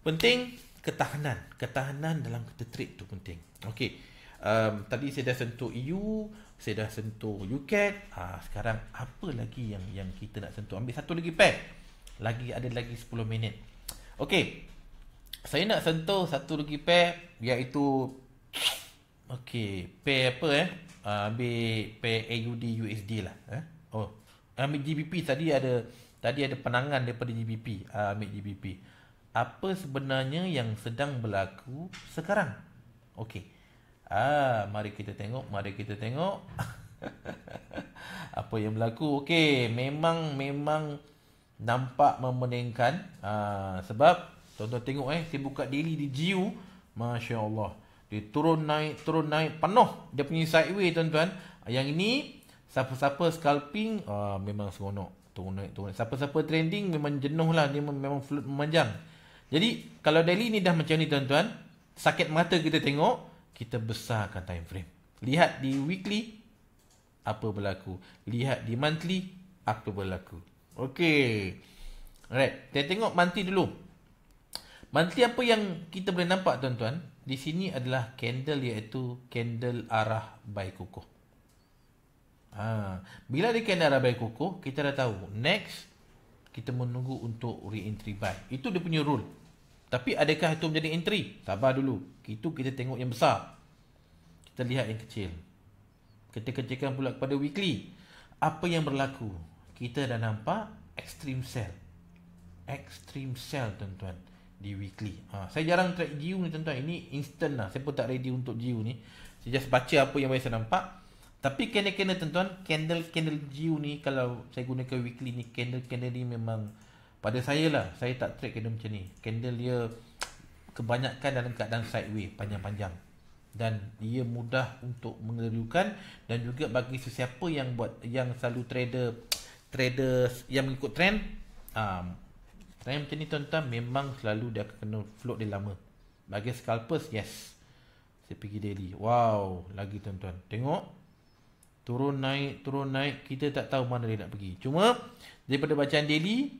Penting Ketahanan Ketahanan dalam kita trade tu penting Okay um, Tadi saya dah sentuh EU Saya dah sentuh UCAT ha, Sekarang apa lagi yang yang kita nak sentuh Ambil satu lagi pack Lagi ada lagi 10 minit Okay Saya nak sentuh satu lagi pack Iaitu Okey, pair apa eh? Uh, ambil pair AUD USD lah eh. Oh, ambil GBP tadi ada tadi ada penangan daripada GBP. Uh, ah, ambil GBP. Apa sebenarnya yang sedang berlaku sekarang? Okey. Ah, mari kita tengok, mari kita tengok. *laughs* apa yang berlaku? Okey, memang memang nampak memeningkan uh, sebab tuan-tuan tengok eh saya buka daily di Jiu, masya-Allah. Dia turun naik, turun naik, penuh dia punya sideway tuan-tuan. Yang ini, siapa-siapa scalping, uh, memang seronok. Turun naik, turun naik. Siapa-siapa trending, memang jenuh lah. Dia memang flut memanjang. Jadi, kalau daily ni dah macam ni tuan-tuan, sakit mata kita tengok, kita besarkan time frame. Lihat di weekly, apa berlaku. Lihat di monthly, apa berlaku. Okay. Alright, kita tengok monthly dulu. Monthly apa yang kita boleh nampak tuan-tuan? di sini adalah candle iaitu candle arah baik kukuh. Ha. Bila di candle arah baik kukuh, kita dah tahu next kita menunggu untuk re-entry buy. Itu dia punya rule. Tapi adakah itu menjadi entry? Sabar dulu. Itu kita tengok yang besar. Kita lihat yang kecil. Kita kerjakan pula kepada weekly. Apa yang berlaku? Kita dah nampak extreme sell. Extreme sell tuan-tuan di weekly. Ha, saya jarang track GU ni tuan-tuan. Ini instant lah. Saya pun tak ready untuk GU ni. Saya just baca apa yang saya nampak. Tapi candle-candle tuan-tuan, candle-candle GU ni kalau saya gunakan weekly ni, candle-candle ni memang pada saya lah, saya tak track candle macam ni. Candle dia kebanyakan dalam keadaan sideways, panjang-panjang. Dan dia mudah untuk mengerjukan dan juga bagi sesiapa yang buat yang selalu trader trader yang mengikut trend, um, Tanya macam ni tuan-tuan Memang selalu dia akan kena float dia lama Bagi scalpers yes Saya pergi daily Wow Lagi tuan-tuan Tengok Turun naik Turun naik Kita tak tahu mana dia nak pergi Cuma Daripada bacaan daily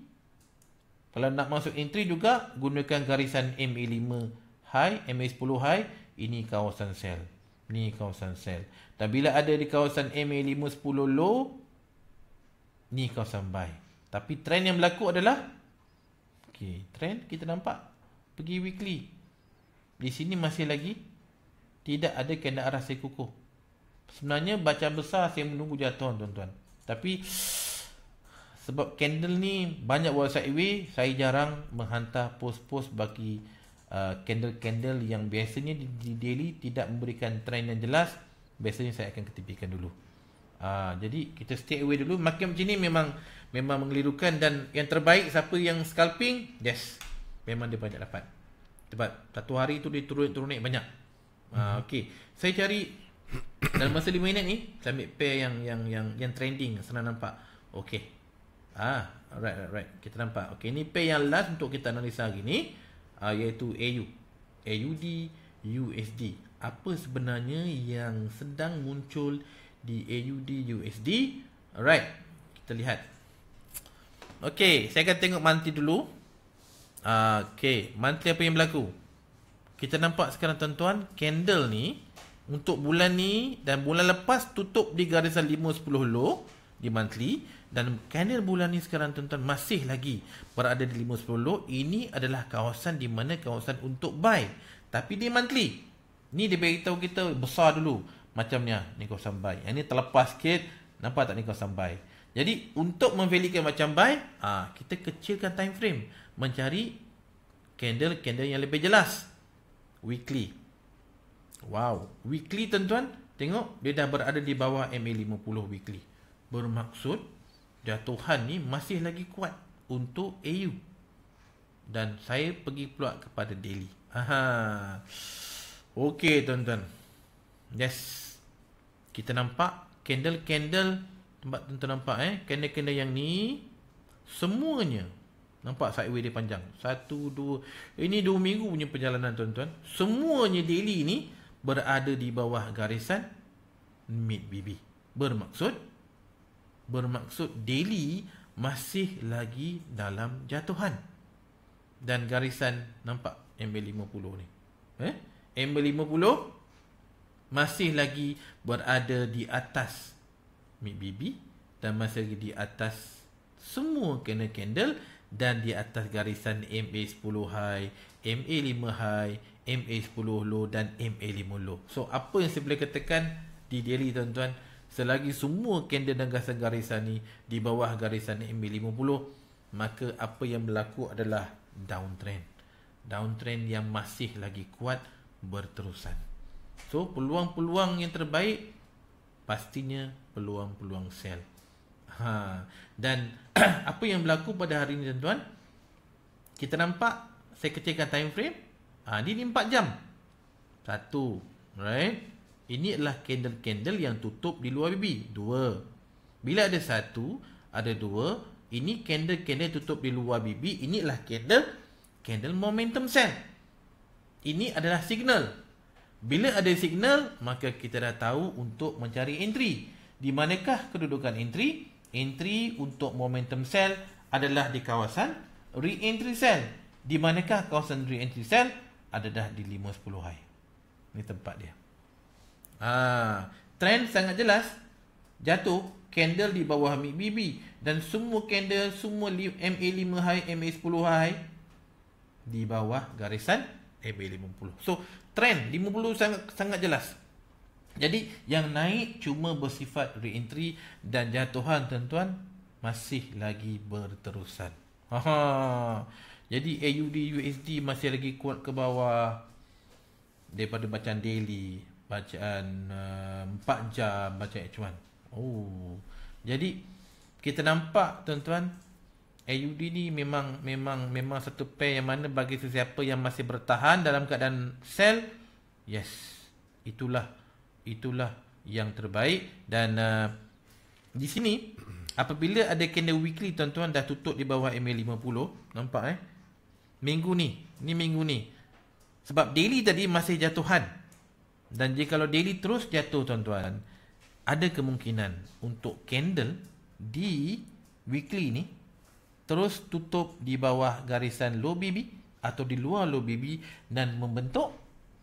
Kalau nak masuk entry juga Gunakan garisan MA5 High MA10 high Ini kawasan sell Ni kawasan sell Dan bila ada di kawasan MA5 10 low Ni kawasan buy Tapi trend yang berlaku adalah Okay, trend kita nampak pergi weekly. Di sini masih lagi tidak ada kena arah saya kukuh. Sebenarnya baca besar saya menunggu jatuh tuan-tuan. Tapi sebab candle ni banyak buat sideways, saya jarang menghantar post-post bagi uh, candle-candle uh, yang biasanya di daily tidak memberikan trend yang jelas. Biasanya saya akan ketipikan dulu. Ah, jadi kita stay away dulu. Makin macam ni memang memang mengelirukan dan yang terbaik siapa yang scalping, yes. Memang dia banyak dapat. Sebab satu hari tu dia turun turun naik banyak. Mm-hmm. okey. Saya cari dalam masa lima minit ni, saya ambil pair yang yang yang yang trending senang nampak. Okey. Ah, ha, right alright. Right. Kita nampak. Okay ini pair yang last untuk kita analisa hari ni, ah, iaitu AU. AUD USD. Apa sebenarnya yang sedang muncul di AUD USD. Alright. Kita lihat. Okay. Saya akan tengok monthly dulu. Ah, okay. Monthly apa yang berlaku? Kita nampak sekarang tuan-tuan. Candle ni. Untuk bulan ni. Dan bulan lepas tutup di garisan 5.10 low. Di monthly. Dan candle bulan ni sekarang tuan-tuan masih lagi berada di 5.10 low. Ini adalah kawasan di mana kawasan untuk buy. Tapi di monthly. Ni dia beritahu kita besar dulu macamnya ni lah, kau sambai. Yang ni terlepas sikit, nampak tak ni kau sambai? Jadi untuk memvalidkan macam bai, ah ha, kita kecilkan time frame mencari candle-candle yang lebih jelas. Weekly. Wow, weekly tuan-tuan, tengok dia dah berada di bawah MA50 weekly. Bermaksud jatuhan ni masih lagi kuat untuk AU. Dan saya pergi pula kepada daily. Aha. Okey tuan-tuan. Yes kita nampak candle-candle tempat tentu nampak eh candle-candle yang ni semuanya nampak sideways dia panjang satu dua ini dua minggu punya perjalanan tuan-tuan semuanya daily ni berada di bawah garisan mid BB bermaksud bermaksud daily masih lagi dalam jatuhan dan garisan nampak MB50 ni eh MB50 masih lagi berada di atas mik bibi dan masih lagi di atas semua kena candle dan di atas garisan MA 10 high, MA 5 high, MA 10 low dan MA 5 low. So apa yang saya boleh katakan di daily tuan-tuan, selagi semua candle dan garisan garisan ni di bawah garisan MA 50, maka apa yang berlaku adalah downtrend. Downtrend yang masih lagi kuat berterusan. So peluang-peluang yang terbaik pastinya peluang-peluang sell. Ha. Dan *clears throat* apa yang berlaku pada hari ini tuan-tuan? Kita nampak saya kecilkan time frame. Ha, ini, ini 4 jam. Satu. Right. Ini adalah candle-candle yang tutup di luar BB. Dua. Bila ada satu, ada dua. Ini candle-candle tutup di luar BB. Inilah candle. Candle momentum sell. Ini adalah signal. Bila ada signal, maka kita dah tahu untuk mencari entry. Di manakah kedudukan entry? Entry untuk momentum sell adalah di kawasan re-entry sell. Di manakah kawasan re-entry cell? Adalah di 510 high. Ini tempat dia. Ah, trend sangat jelas. Jatuh candle di bawah mid BB dan semua candle semua MA5 high, MA10 high di bawah garisan 510. Eh, MA50. So, trend 50 sangat sangat jelas. Jadi, yang naik cuma bersifat re-entry dan jatuhan tuan-tuan masih lagi berterusan. Haha. Jadi, AUD USD masih lagi kuat ke bawah daripada bacaan daily, bacaan uh, 4 jam, bacaan H1. Oh. Jadi, kita nampak tuan-tuan AUD ni memang memang memang satu pair yang mana bagi sesiapa yang masih bertahan dalam keadaan sell, yes. Itulah itulah yang terbaik dan uh, di sini apabila ada candle weekly tuan-tuan dah tutup di bawah MA50, nampak eh? Minggu ni, ni minggu ni. Sebab daily tadi masih jatuhan. Dan jika kalau daily terus jatuh tuan-tuan, ada kemungkinan untuk candle di weekly ni terus tutup di bawah garisan low BB atau di luar low BB dan membentuk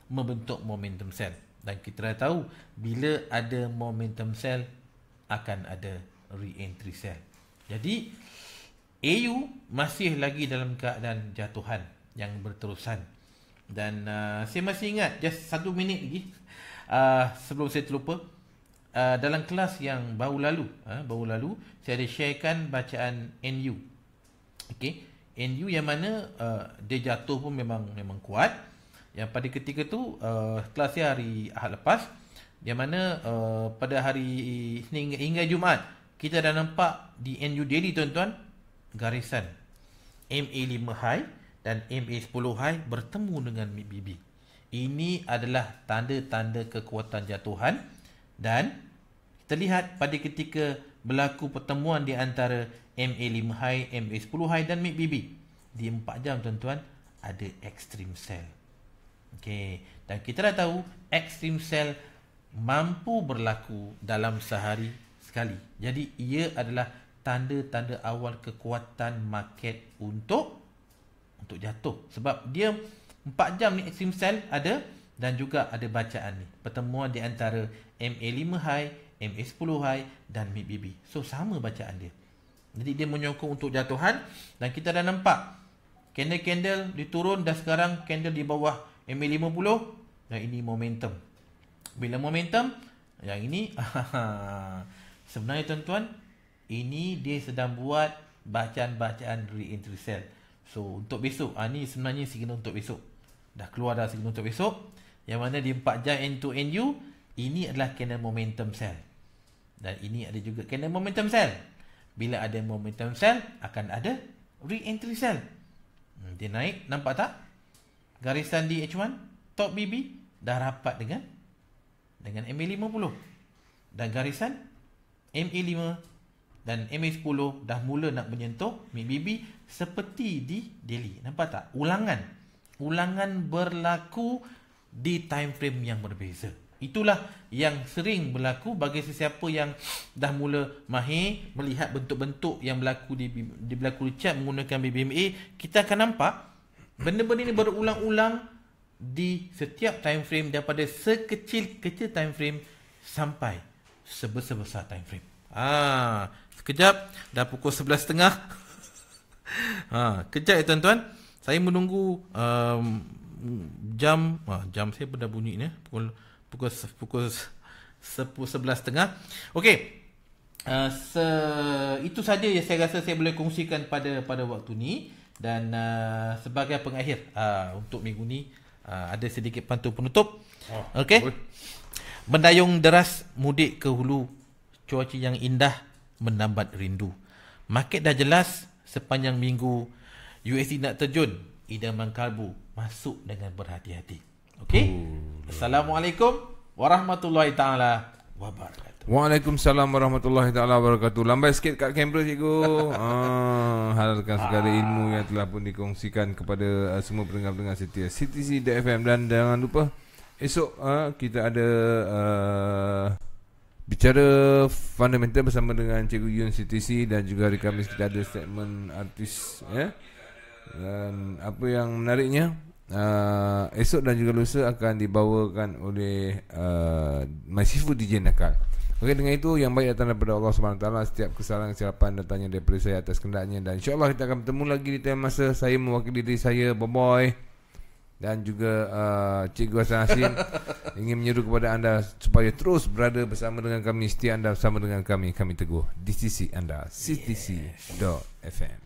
membentuk momentum sell dan kita dah tahu bila ada momentum sell akan ada re-entry sell jadi AU masih lagi dalam keadaan jatuhan yang berterusan dan uh, saya masih ingat just satu minit lagi uh, sebelum saya terlupa uh, dalam kelas yang baru lalu uh, baru lalu saya ada sharekan bacaan NU Okay, NU yang mana uh, dia jatuh pun memang memang kuat. Yang pada ketiga tu uh, kelasnya hari Ahad lepas. Yang mana uh, pada hari hingga, hingga Jumaat kita dah nampak di NU Daily tuan-tuan garisan MA5 high dan MA10 high bertemu dengan MIBB. Ini adalah tanda-tanda kekuatan jatuhan dan terlihat pada ketika berlaku pertemuan di antara MA5 High, MA10 High dan Mid BB. Di 4 jam tuan-tuan ada extreme cell. Okey, dan kita dah tahu extreme cell mampu berlaku dalam sehari sekali. Jadi ia adalah tanda-tanda awal kekuatan market untuk untuk jatuh sebab dia 4 jam ni extreme cell ada dan juga ada bacaan ni pertemuan di antara MA5 high MA10 high dan MIBB so sama bacaan dia jadi dia menyokong untuk jatuhan dan kita dah nampak candle-candle diturun dan sekarang candle di bawah MA50 dan ini momentum. Bila momentum yang ini *laughs* sebenarnya tuan-tuan ini dia sedang buat bacaan-bacaan re-entry sell. So untuk besok ha, ni sebenarnya signal untuk besok. Dah keluar dah signal untuk besok. Yang mana di 4 jam n 2 end you ini adalah candle momentum sell. Dan ini ada juga candle momentum sell. Bila ada momentum sell, akan ada re-entry sell. Hmm, dia naik, nampak tak? Garisan di H1, top BB dah rapat dengan dengan MA50. Dan garisan MA5 dan MA10 dah mula nak menyentuh mid BB seperti di Delhi. Nampak tak? Ulangan. Ulangan berlaku di time frame yang berbeza. Itulah yang sering berlaku bagi sesiapa yang dah mula mahir melihat bentuk-bentuk yang berlaku di, di berlaku di chat menggunakan BBMA. Kita akan nampak benda-benda ini berulang-ulang di setiap time frame daripada sekecil-kecil time frame sampai sebesar-besar time frame. Ah, ha, sekejap dah pukul 11.30. ah, *laughs* ha, kejap ya tuan-tuan. Saya menunggu um, jam ah, jam saya pun dah bunyi ni pukul pukul pukul sebelas setengah. Okey. Uh, se- itu saja yang saya rasa saya boleh kongsikan pada pada waktu ni dan uh, sebagai pengakhir uh, untuk minggu ni uh, ada sedikit pantun penutup. Oh, Okey. Mendayung deras mudik ke hulu cuaca yang indah menambat rindu. Market dah jelas sepanjang minggu USD nak terjun idaman kalbu masuk dengan berhati-hati. Okey. Oh. Assalamualaikum warahmatullahi taala wabarakatuh. Waalaikumsalam warahmatullahi taala wabarakatuh. Lambai sikit kat kamera cikgu. *laughs* ah, halalkan segala ah. ilmu yang telah pun dikongsikan kepada uh, semua pendengar-pendengar setia CTC DFM dan jangan lupa esok uh, kita ada uh, Bicara fundamental bersama dengan Cikgu Yun CTC dan juga hari Kamis kita ada statement artis ya. Dan apa yang menariknya uh, esok dan juga lusa akan dibawakan oleh uh, My Sifu DJ Nakal Okey dengan itu yang baik datang daripada Allah SWT Setiap kesalahan kesilapan datangnya daripada saya atas kendaknya Dan insyaAllah kita akan bertemu lagi di tengah masa Saya mewakili diri saya Bye bye dan juga uh, Cikgu Hassan Hassin *laughs* ingin menyuruh kepada anda supaya terus berada bersama dengan kami setia anda bersama dengan kami kami teguh di sisi anda ctc.fm